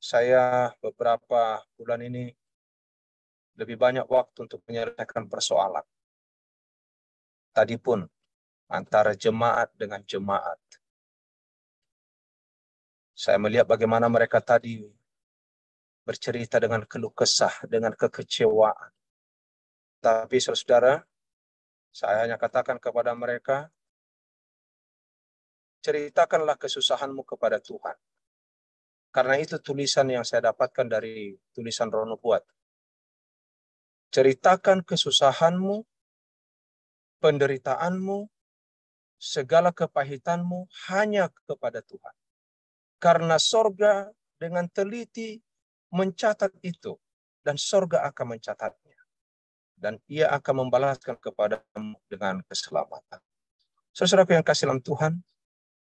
Speaker 3: saya beberapa bulan ini lebih banyak waktu untuk menyelesaikan persoalan. Tadi pun antara jemaat dengan jemaat. Saya melihat bagaimana mereka tadi bercerita dengan keluh kesah, dengan kekecewaan. Tapi saudara, saya hanya katakan kepada mereka, ceritakanlah kesusahanmu kepada Tuhan. Karena itu tulisan yang saya dapatkan dari tulisan Rono Buat. Ceritakan kesusahanmu, penderitaanmu, segala kepahitanmu hanya kepada Tuhan. Karena sorga dengan teliti mencatat itu, dan sorga akan mencatat dan ia akan membalaskan kepadamu dengan keselamatan. Saudara yang kasih dalam Tuhan,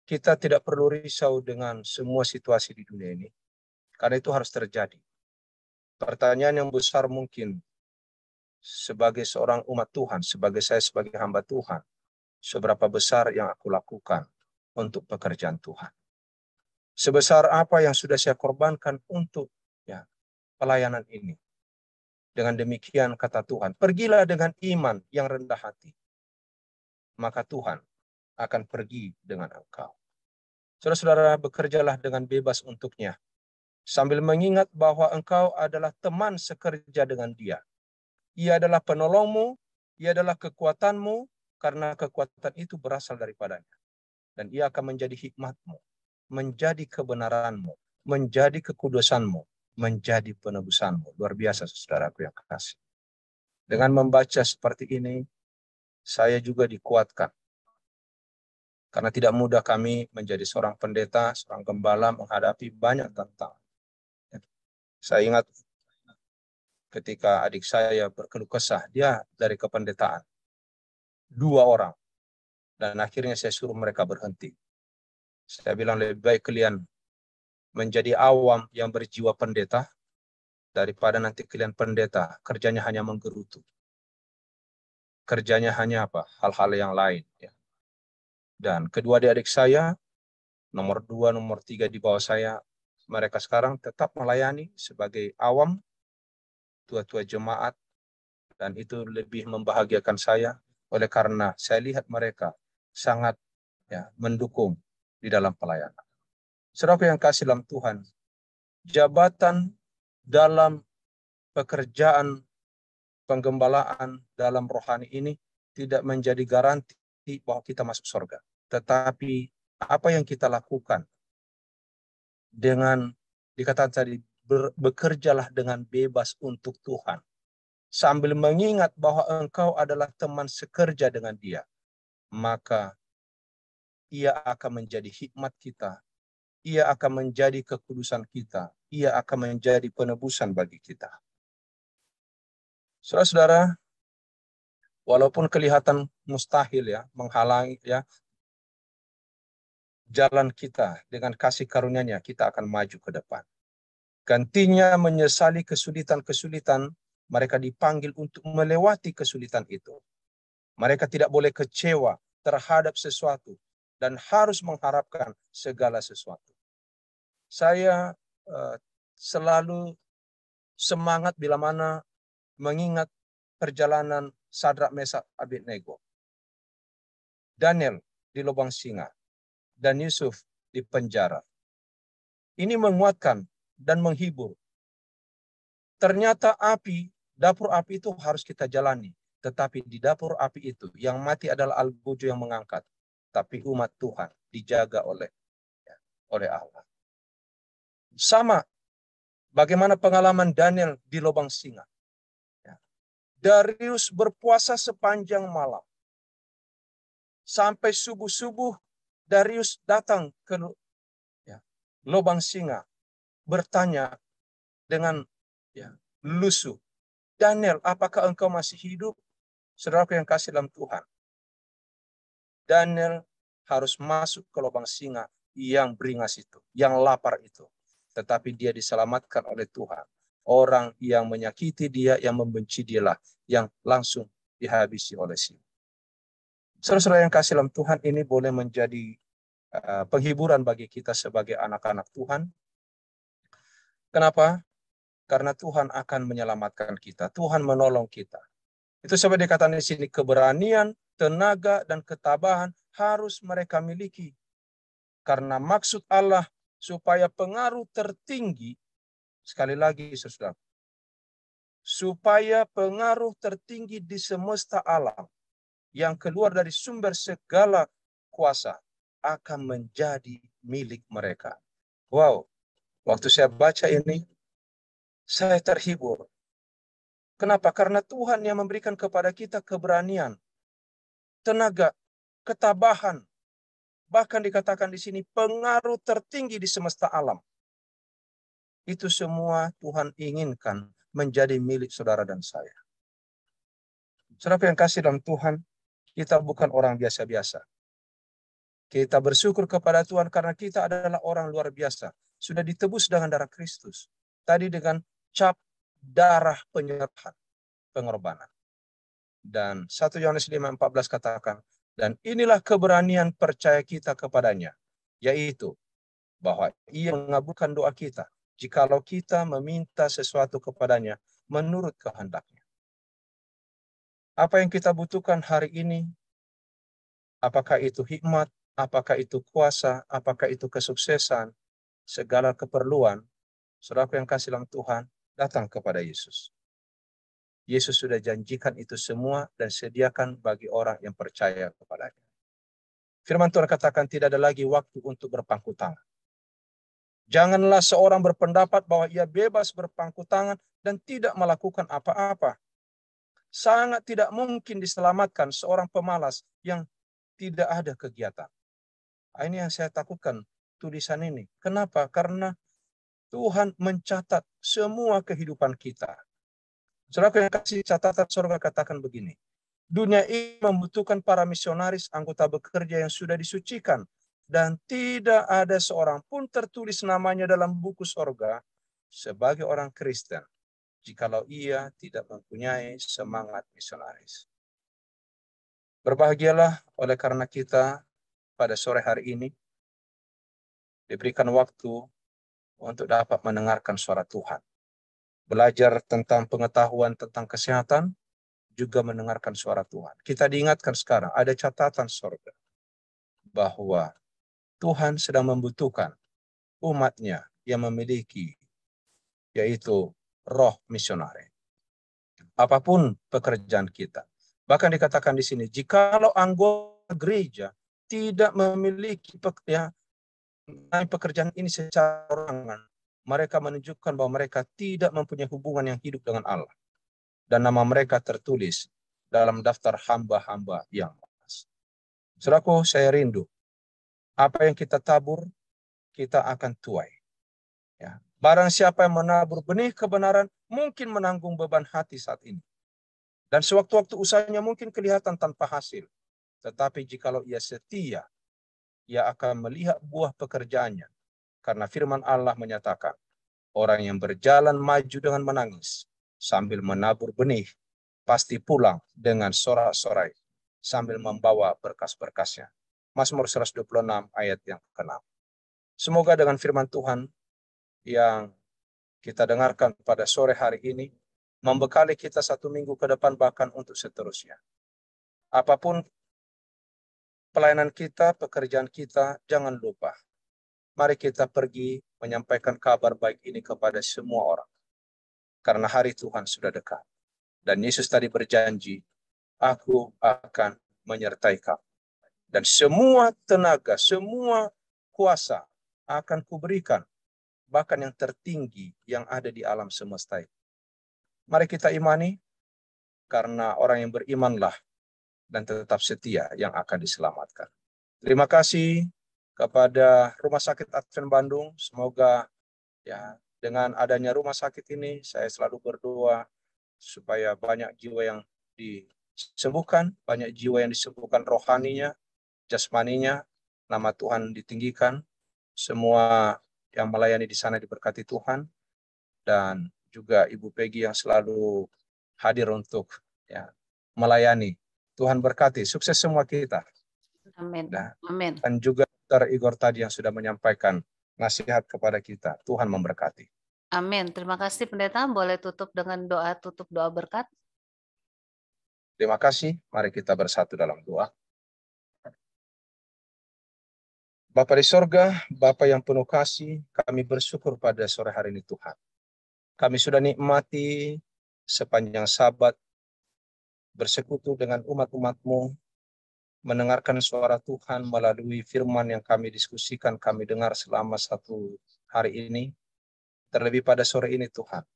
Speaker 3: kita tidak perlu risau dengan semua situasi di dunia ini. Karena itu harus terjadi. Pertanyaan yang besar mungkin sebagai seorang umat Tuhan, sebagai saya sebagai hamba Tuhan, seberapa besar yang aku lakukan untuk pekerjaan Tuhan. Sebesar apa yang sudah saya korbankan untuk ya, pelayanan ini. Dengan demikian kata Tuhan, pergilah dengan iman yang rendah hati. Maka Tuhan akan pergi dengan engkau. Saudara-saudara, bekerjalah dengan bebas untuknya. Sambil mengingat bahwa engkau adalah teman sekerja dengan dia. Ia adalah penolongmu, ia adalah kekuatanmu, karena kekuatan itu berasal daripadanya. Dan ia akan menjadi hikmatmu, menjadi kebenaranmu, menjadi kekudusanmu, menjadi penebusanmu. Luar biasa saudaraku yang kasih. Dengan membaca seperti ini, saya juga dikuatkan. Karena tidak mudah kami menjadi seorang pendeta, seorang gembala menghadapi banyak tantangan. Saya ingat ketika adik saya berkeluh kesah, dia dari kependetaan. Dua orang. Dan akhirnya saya suruh mereka berhenti. Saya bilang lebih baik kalian menjadi awam yang berjiwa pendeta daripada nanti kalian pendeta kerjanya hanya menggerutu kerjanya hanya apa hal-hal yang lain ya. dan kedua adik-adik saya nomor dua nomor tiga di bawah saya mereka sekarang tetap melayani sebagai awam tua-tua jemaat dan itu lebih membahagiakan saya oleh karena saya lihat mereka sangat ya, mendukung di dalam pelayanan Saudara yang kasih dalam Tuhan, jabatan dalam pekerjaan penggembalaan dalam rohani ini tidak menjadi garansi bahwa kita masuk surga. Tetapi apa yang kita lakukan dengan dikatakan tadi bekerjalah dengan bebas untuk Tuhan sambil mengingat bahwa engkau adalah teman sekerja dengan dia maka ia akan menjadi hikmat kita ia akan menjadi kekudusan kita. Ia akan menjadi penebusan bagi kita. Saudara-saudara, walaupun kelihatan mustahil ya, menghalangi ya, jalan kita dengan kasih karunia-Nya kita akan maju ke depan. Gantinya menyesali kesulitan-kesulitan, mereka dipanggil untuk melewati kesulitan itu. Mereka tidak boleh kecewa terhadap sesuatu dan harus mengharapkan segala sesuatu saya eh, selalu semangat bila mana mengingat perjalanan Sadrak Mesak Abednego. Daniel di lubang singa dan Yusuf di penjara. Ini menguatkan dan menghibur. Ternyata api, dapur api itu harus kita jalani. Tetapi di dapur api itu yang mati adalah Algojo yang mengangkat. Tapi umat Tuhan dijaga oleh ya, oleh Allah. Sama bagaimana pengalaman Daniel di lubang singa. Ya. Darius berpuasa sepanjang malam. Sampai subuh-subuh Darius datang ke ya, lubang singa bertanya dengan ya, lusuh. Daniel, apakah engkau masih hidup? Saudara yang kasih dalam Tuhan. Daniel harus masuk ke lubang singa yang beringas itu, yang lapar itu tetapi dia diselamatkan oleh Tuhan. Orang yang menyakiti dia, yang membenci dialah yang langsung dihabisi oleh si. Saudara-saudara yang kasih dalam Tuhan ini boleh menjadi eh, penghiburan bagi kita sebagai anak-anak Tuhan. Kenapa? Karena Tuhan akan menyelamatkan kita. Tuhan menolong kita. Itu sebab dikatakan di sini keberanian, tenaga, dan ketabahan harus mereka miliki. Karena maksud Allah supaya pengaruh tertinggi sekali lagi Saudara supaya pengaruh tertinggi di semesta alam yang keluar dari sumber segala kuasa akan menjadi milik mereka. Wow, waktu saya baca ini, saya terhibur. Kenapa? Karena Tuhan yang memberikan kepada kita keberanian, tenaga, ketabahan, bahkan dikatakan di sini pengaruh tertinggi di semesta alam. Itu semua Tuhan inginkan menjadi milik saudara dan saya. Saudara yang kasih dalam Tuhan, kita bukan orang biasa-biasa. Kita bersyukur kepada Tuhan karena kita adalah orang luar biasa. Sudah ditebus dengan darah Kristus. Tadi dengan cap darah penyerahan, pengorbanan. Dan 1 Yohanes 5:14 katakan, dan inilah keberanian percaya kita kepadanya, yaitu bahwa ia mengabulkan doa kita jikalau kita meminta sesuatu kepadanya menurut kehendaknya. Apa yang kita butuhkan hari ini, apakah itu hikmat, apakah itu kuasa, apakah itu kesuksesan, segala keperluan, saudara yang kasih dalam Tuhan, datang kepada Yesus. Yesus sudah janjikan itu semua dan sediakan bagi orang yang percaya kepadanya. Firman Tuhan katakan tidak ada lagi waktu untuk berpangku tangan. Janganlah seorang berpendapat bahwa ia bebas berpangku tangan dan tidak melakukan apa-apa. Sangat tidak mungkin diselamatkan seorang pemalas yang tidak ada kegiatan. Nah, ini yang saya takutkan tulisan ini. Kenapa? Karena Tuhan mencatat semua kehidupan kita. Saudara yang kasih catatan surga katakan begini. Dunia ini membutuhkan para misionaris anggota bekerja yang sudah disucikan dan tidak ada seorang pun tertulis namanya dalam buku surga sebagai orang Kristen jikalau ia tidak mempunyai semangat misionaris. Berbahagialah oleh karena kita pada sore hari ini diberikan waktu untuk dapat mendengarkan suara Tuhan belajar tentang pengetahuan tentang kesehatan, juga mendengarkan suara Tuhan. Kita diingatkan sekarang, ada catatan sorga bahwa Tuhan sedang membutuhkan umatnya yang memiliki yaitu roh misionari. Apapun pekerjaan kita. Bahkan dikatakan di sini, jikalau anggota gereja tidak memiliki pekerjaan, ya, pekerjaan ini secara orangan, mereka menunjukkan bahwa mereka tidak mempunyai hubungan yang hidup dengan Allah. Dan nama mereka tertulis dalam daftar hamba-hamba
Speaker 4: yang malas.
Speaker 3: Suraku, saya rindu. Apa yang kita tabur, kita akan tuai. Ya. Barang siapa yang menabur benih kebenaran, mungkin menanggung beban hati saat ini. Dan sewaktu-waktu usahanya mungkin kelihatan tanpa hasil. Tetapi jikalau ia setia, ia akan melihat buah pekerjaannya. Karena firman Allah menyatakan, Orang yang berjalan maju dengan menangis sambil menabur benih pasti pulang dengan sorak-sorai sambil membawa berkas-berkasnya. Mazmur 126 ayat yang ke-6. Semoga dengan firman Tuhan yang kita dengarkan pada sore hari ini membekali kita satu minggu ke depan bahkan untuk seterusnya. Apapun pelayanan kita, pekerjaan kita, jangan lupa. Mari kita pergi menyampaikan kabar baik ini kepada semua orang. Karena hari Tuhan sudah dekat. Dan Yesus tadi berjanji, aku akan menyertai kamu. Dan semua tenaga, semua kuasa akan kuberikan. Bahkan yang tertinggi yang ada di alam semesta ini. Mari kita imani, karena orang yang berimanlah dan tetap setia yang akan diselamatkan. Terima kasih kepada Rumah Sakit Advent Bandung. Semoga ya dengan adanya rumah sakit ini saya selalu berdoa supaya banyak jiwa yang disembuhkan, banyak jiwa yang disembuhkan rohaninya, jasmaninya, nama Tuhan ditinggikan, semua yang melayani di sana diberkati Tuhan dan juga Ibu Peggy yang selalu hadir untuk ya melayani. Tuhan berkati, sukses semua kita.
Speaker 1: Amin. Nah, Amin.
Speaker 3: Dan juga Dr. Igor tadi yang sudah menyampaikan nasihat kepada kita. Tuhan memberkati.
Speaker 1: Amin. Terima kasih pendeta. Boleh tutup dengan doa tutup doa
Speaker 3: berkat. Terima kasih. Mari kita bersatu dalam doa. Bapak di sorga, Bapak yang penuh kasih, kami bersyukur pada sore hari ini Tuhan. Kami sudah nikmati sepanjang sabat bersekutu dengan umat-umatmu mendengarkan suara Tuhan melalui firman yang kami diskusikan, kami dengar selama satu hari ini. Terlebih pada sore ini Tuhan,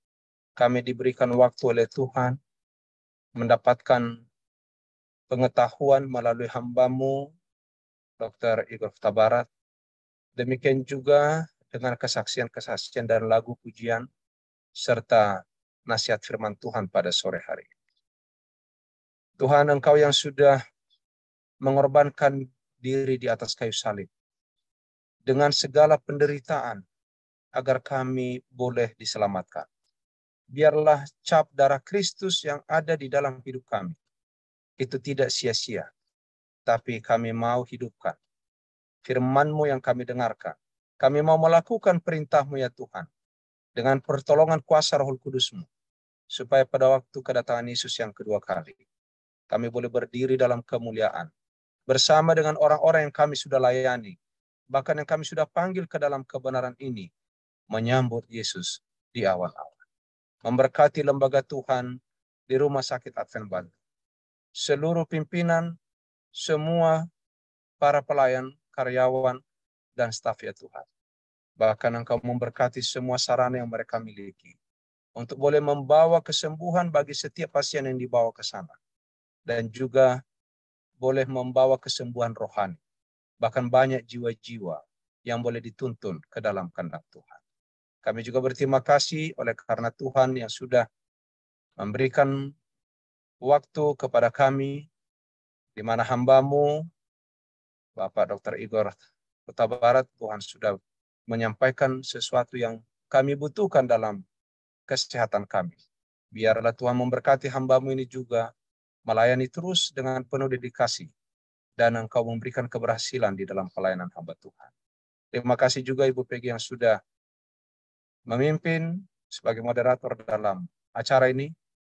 Speaker 3: kami diberikan waktu oleh Tuhan mendapatkan pengetahuan melalui hambamu, Dr. Igor Tabarat. Demikian juga dengan kesaksian-kesaksian dan lagu pujian, serta nasihat firman Tuhan pada sore hari Tuhan, Engkau yang sudah mengorbankan diri di atas kayu salib dengan segala penderitaan agar kami boleh diselamatkan. Biarlah cap darah Kristus yang ada di dalam hidup kami. Itu tidak sia-sia, tapi kami mau hidupkan. Firman-Mu yang kami dengarkan. Kami mau melakukan perintah-Mu ya Tuhan. Dengan pertolongan kuasa Roh kudus-Mu. Supaya pada waktu kedatangan Yesus yang kedua kali, kami boleh berdiri dalam kemuliaan bersama dengan orang-orang yang kami sudah layani, bahkan yang kami sudah panggil ke dalam kebenaran ini, menyambut Yesus di awal-awal. Memberkati lembaga Tuhan di Rumah Sakit Advent Bantu. Seluruh pimpinan, semua para pelayan, karyawan, dan staf ya Tuhan. Bahkan engkau memberkati semua sarana yang mereka miliki. Untuk boleh membawa kesembuhan bagi setiap pasien yang dibawa ke sana. Dan juga boleh membawa kesembuhan rohani. Bahkan banyak jiwa-jiwa yang boleh dituntun ke dalam kehendak Tuhan. Kami juga berterima kasih oleh karena Tuhan yang sudah memberikan waktu kepada kami, di mana hambamu, Bapak Dr. Igor Kota Barat, Tuhan sudah menyampaikan sesuatu yang kami butuhkan dalam kesehatan kami. Biarlah Tuhan memberkati hambamu ini juga, melayani terus dengan penuh dedikasi, dan engkau memberikan keberhasilan di dalam pelayanan hamba Tuhan. Terima kasih juga Ibu Peggy yang sudah memimpin sebagai moderator dalam acara ini.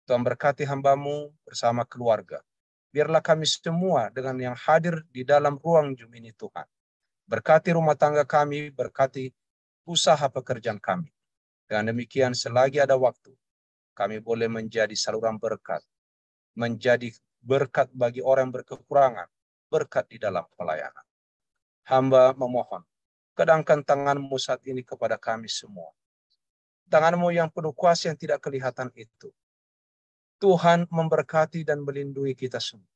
Speaker 3: Tuhan berkati hambamu bersama keluarga. Biarlah kami semua dengan yang hadir di dalam ruang Zoom ini Tuhan. Berkati rumah tangga kami, berkati usaha pekerjaan kami. Dengan demikian selagi ada waktu, kami boleh menjadi saluran berkat menjadi berkat bagi orang yang berkekurangan, berkat di dalam pelayanan. Hamba memohon, kedangkan tanganmu saat ini kepada kami semua. Tanganmu yang penuh kuasa yang tidak kelihatan itu. Tuhan memberkati dan melindungi kita semua.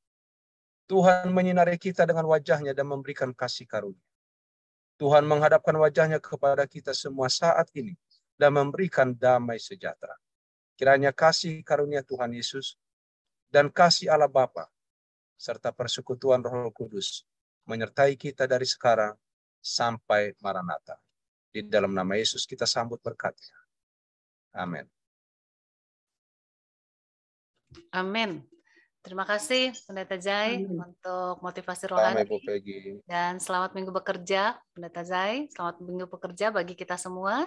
Speaker 3: Tuhan menyinari kita dengan wajahnya dan memberikan kasih karunia. Tuhan menghadapkan wajahnya kepada kita semua saat ini dan memberikan damai sejahtera. Kiranya kasih karunia Tuhan Yesus, dan kasih Allah Bapa serta persekutuan Roh Kudus menyertai kita dari sekarang sampai Maranatha. Di dalam nama Yesus kita sambut berkatnya. Amin.
Speaker 1: Amin. Terima kasih Pendeta Jai Amen. untuk motivasi rohani.
Speaker 5: Amin,
Speaker 1: Dan selamat minggu bekerja Pendeta Jai. Selamat minggu bekerja bagi kita semua.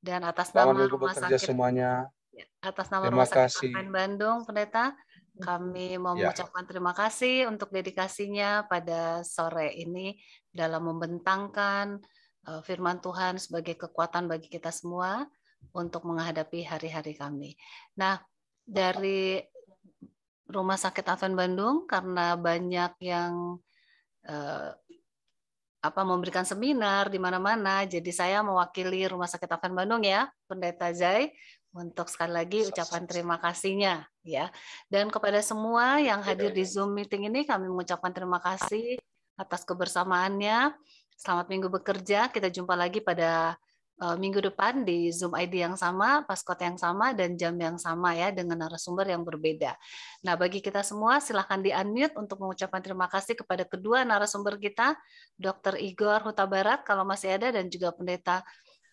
Speaker 1: Dan atas selamat nama minggu rumah bekerja sakit semuanya. Ya, atas nama Terima rumah sakit kasih. Bandung Pendeta. Iya. Kami mau iya. mengucapkan mengucapkan terima kasih untuk dedikasinya pada sore ini dalam membentangkan eh, firman Tuhan sebagai kekuatan bagi kita semua untuk menghadapi hari-hari kami. Nah, dari Rumah Sakit Advent Bandung karena banyak yang eh, apa memberikan seminar di mana-mana. Jadi saya mewakili Rumah Sakit Advent Bandung ya, Pendeta Zai untuk sekali lagi ucapan terima kasihnya ya. Dan kepada semua yang iya, hadir iya, di iya. Zoom meeting ini kami mengucapkan terima kasih atas kebersamaannya. Selamat minggu bekerja. Kita jumpa lagi pada uh, minggu depan di Zoom ID yang sama, paskot yang sama dan jam yang sama ya dengan narasumber yang berbeda. Nah, bagi kita semua silahkan di-unmute untuk mengucapkan terima kasih kepada kedua narasumber kita, Dr. Igor Huta Barat kalau masih ada dan juga Pendeta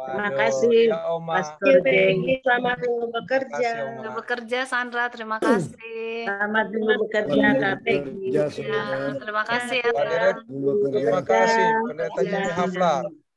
Speaker 4: Terima kasih, ya, Pastor Dengi. Selamat dulu bekerja. Selamat
Speaker 1: bekerja, Sandra. Terima kasih. Selamat dulu bekerja, Kak Peggy. Ya, terima kasih. Ya.
Speaker 3: Terima kasih, Pendeta Jimmy Hafla.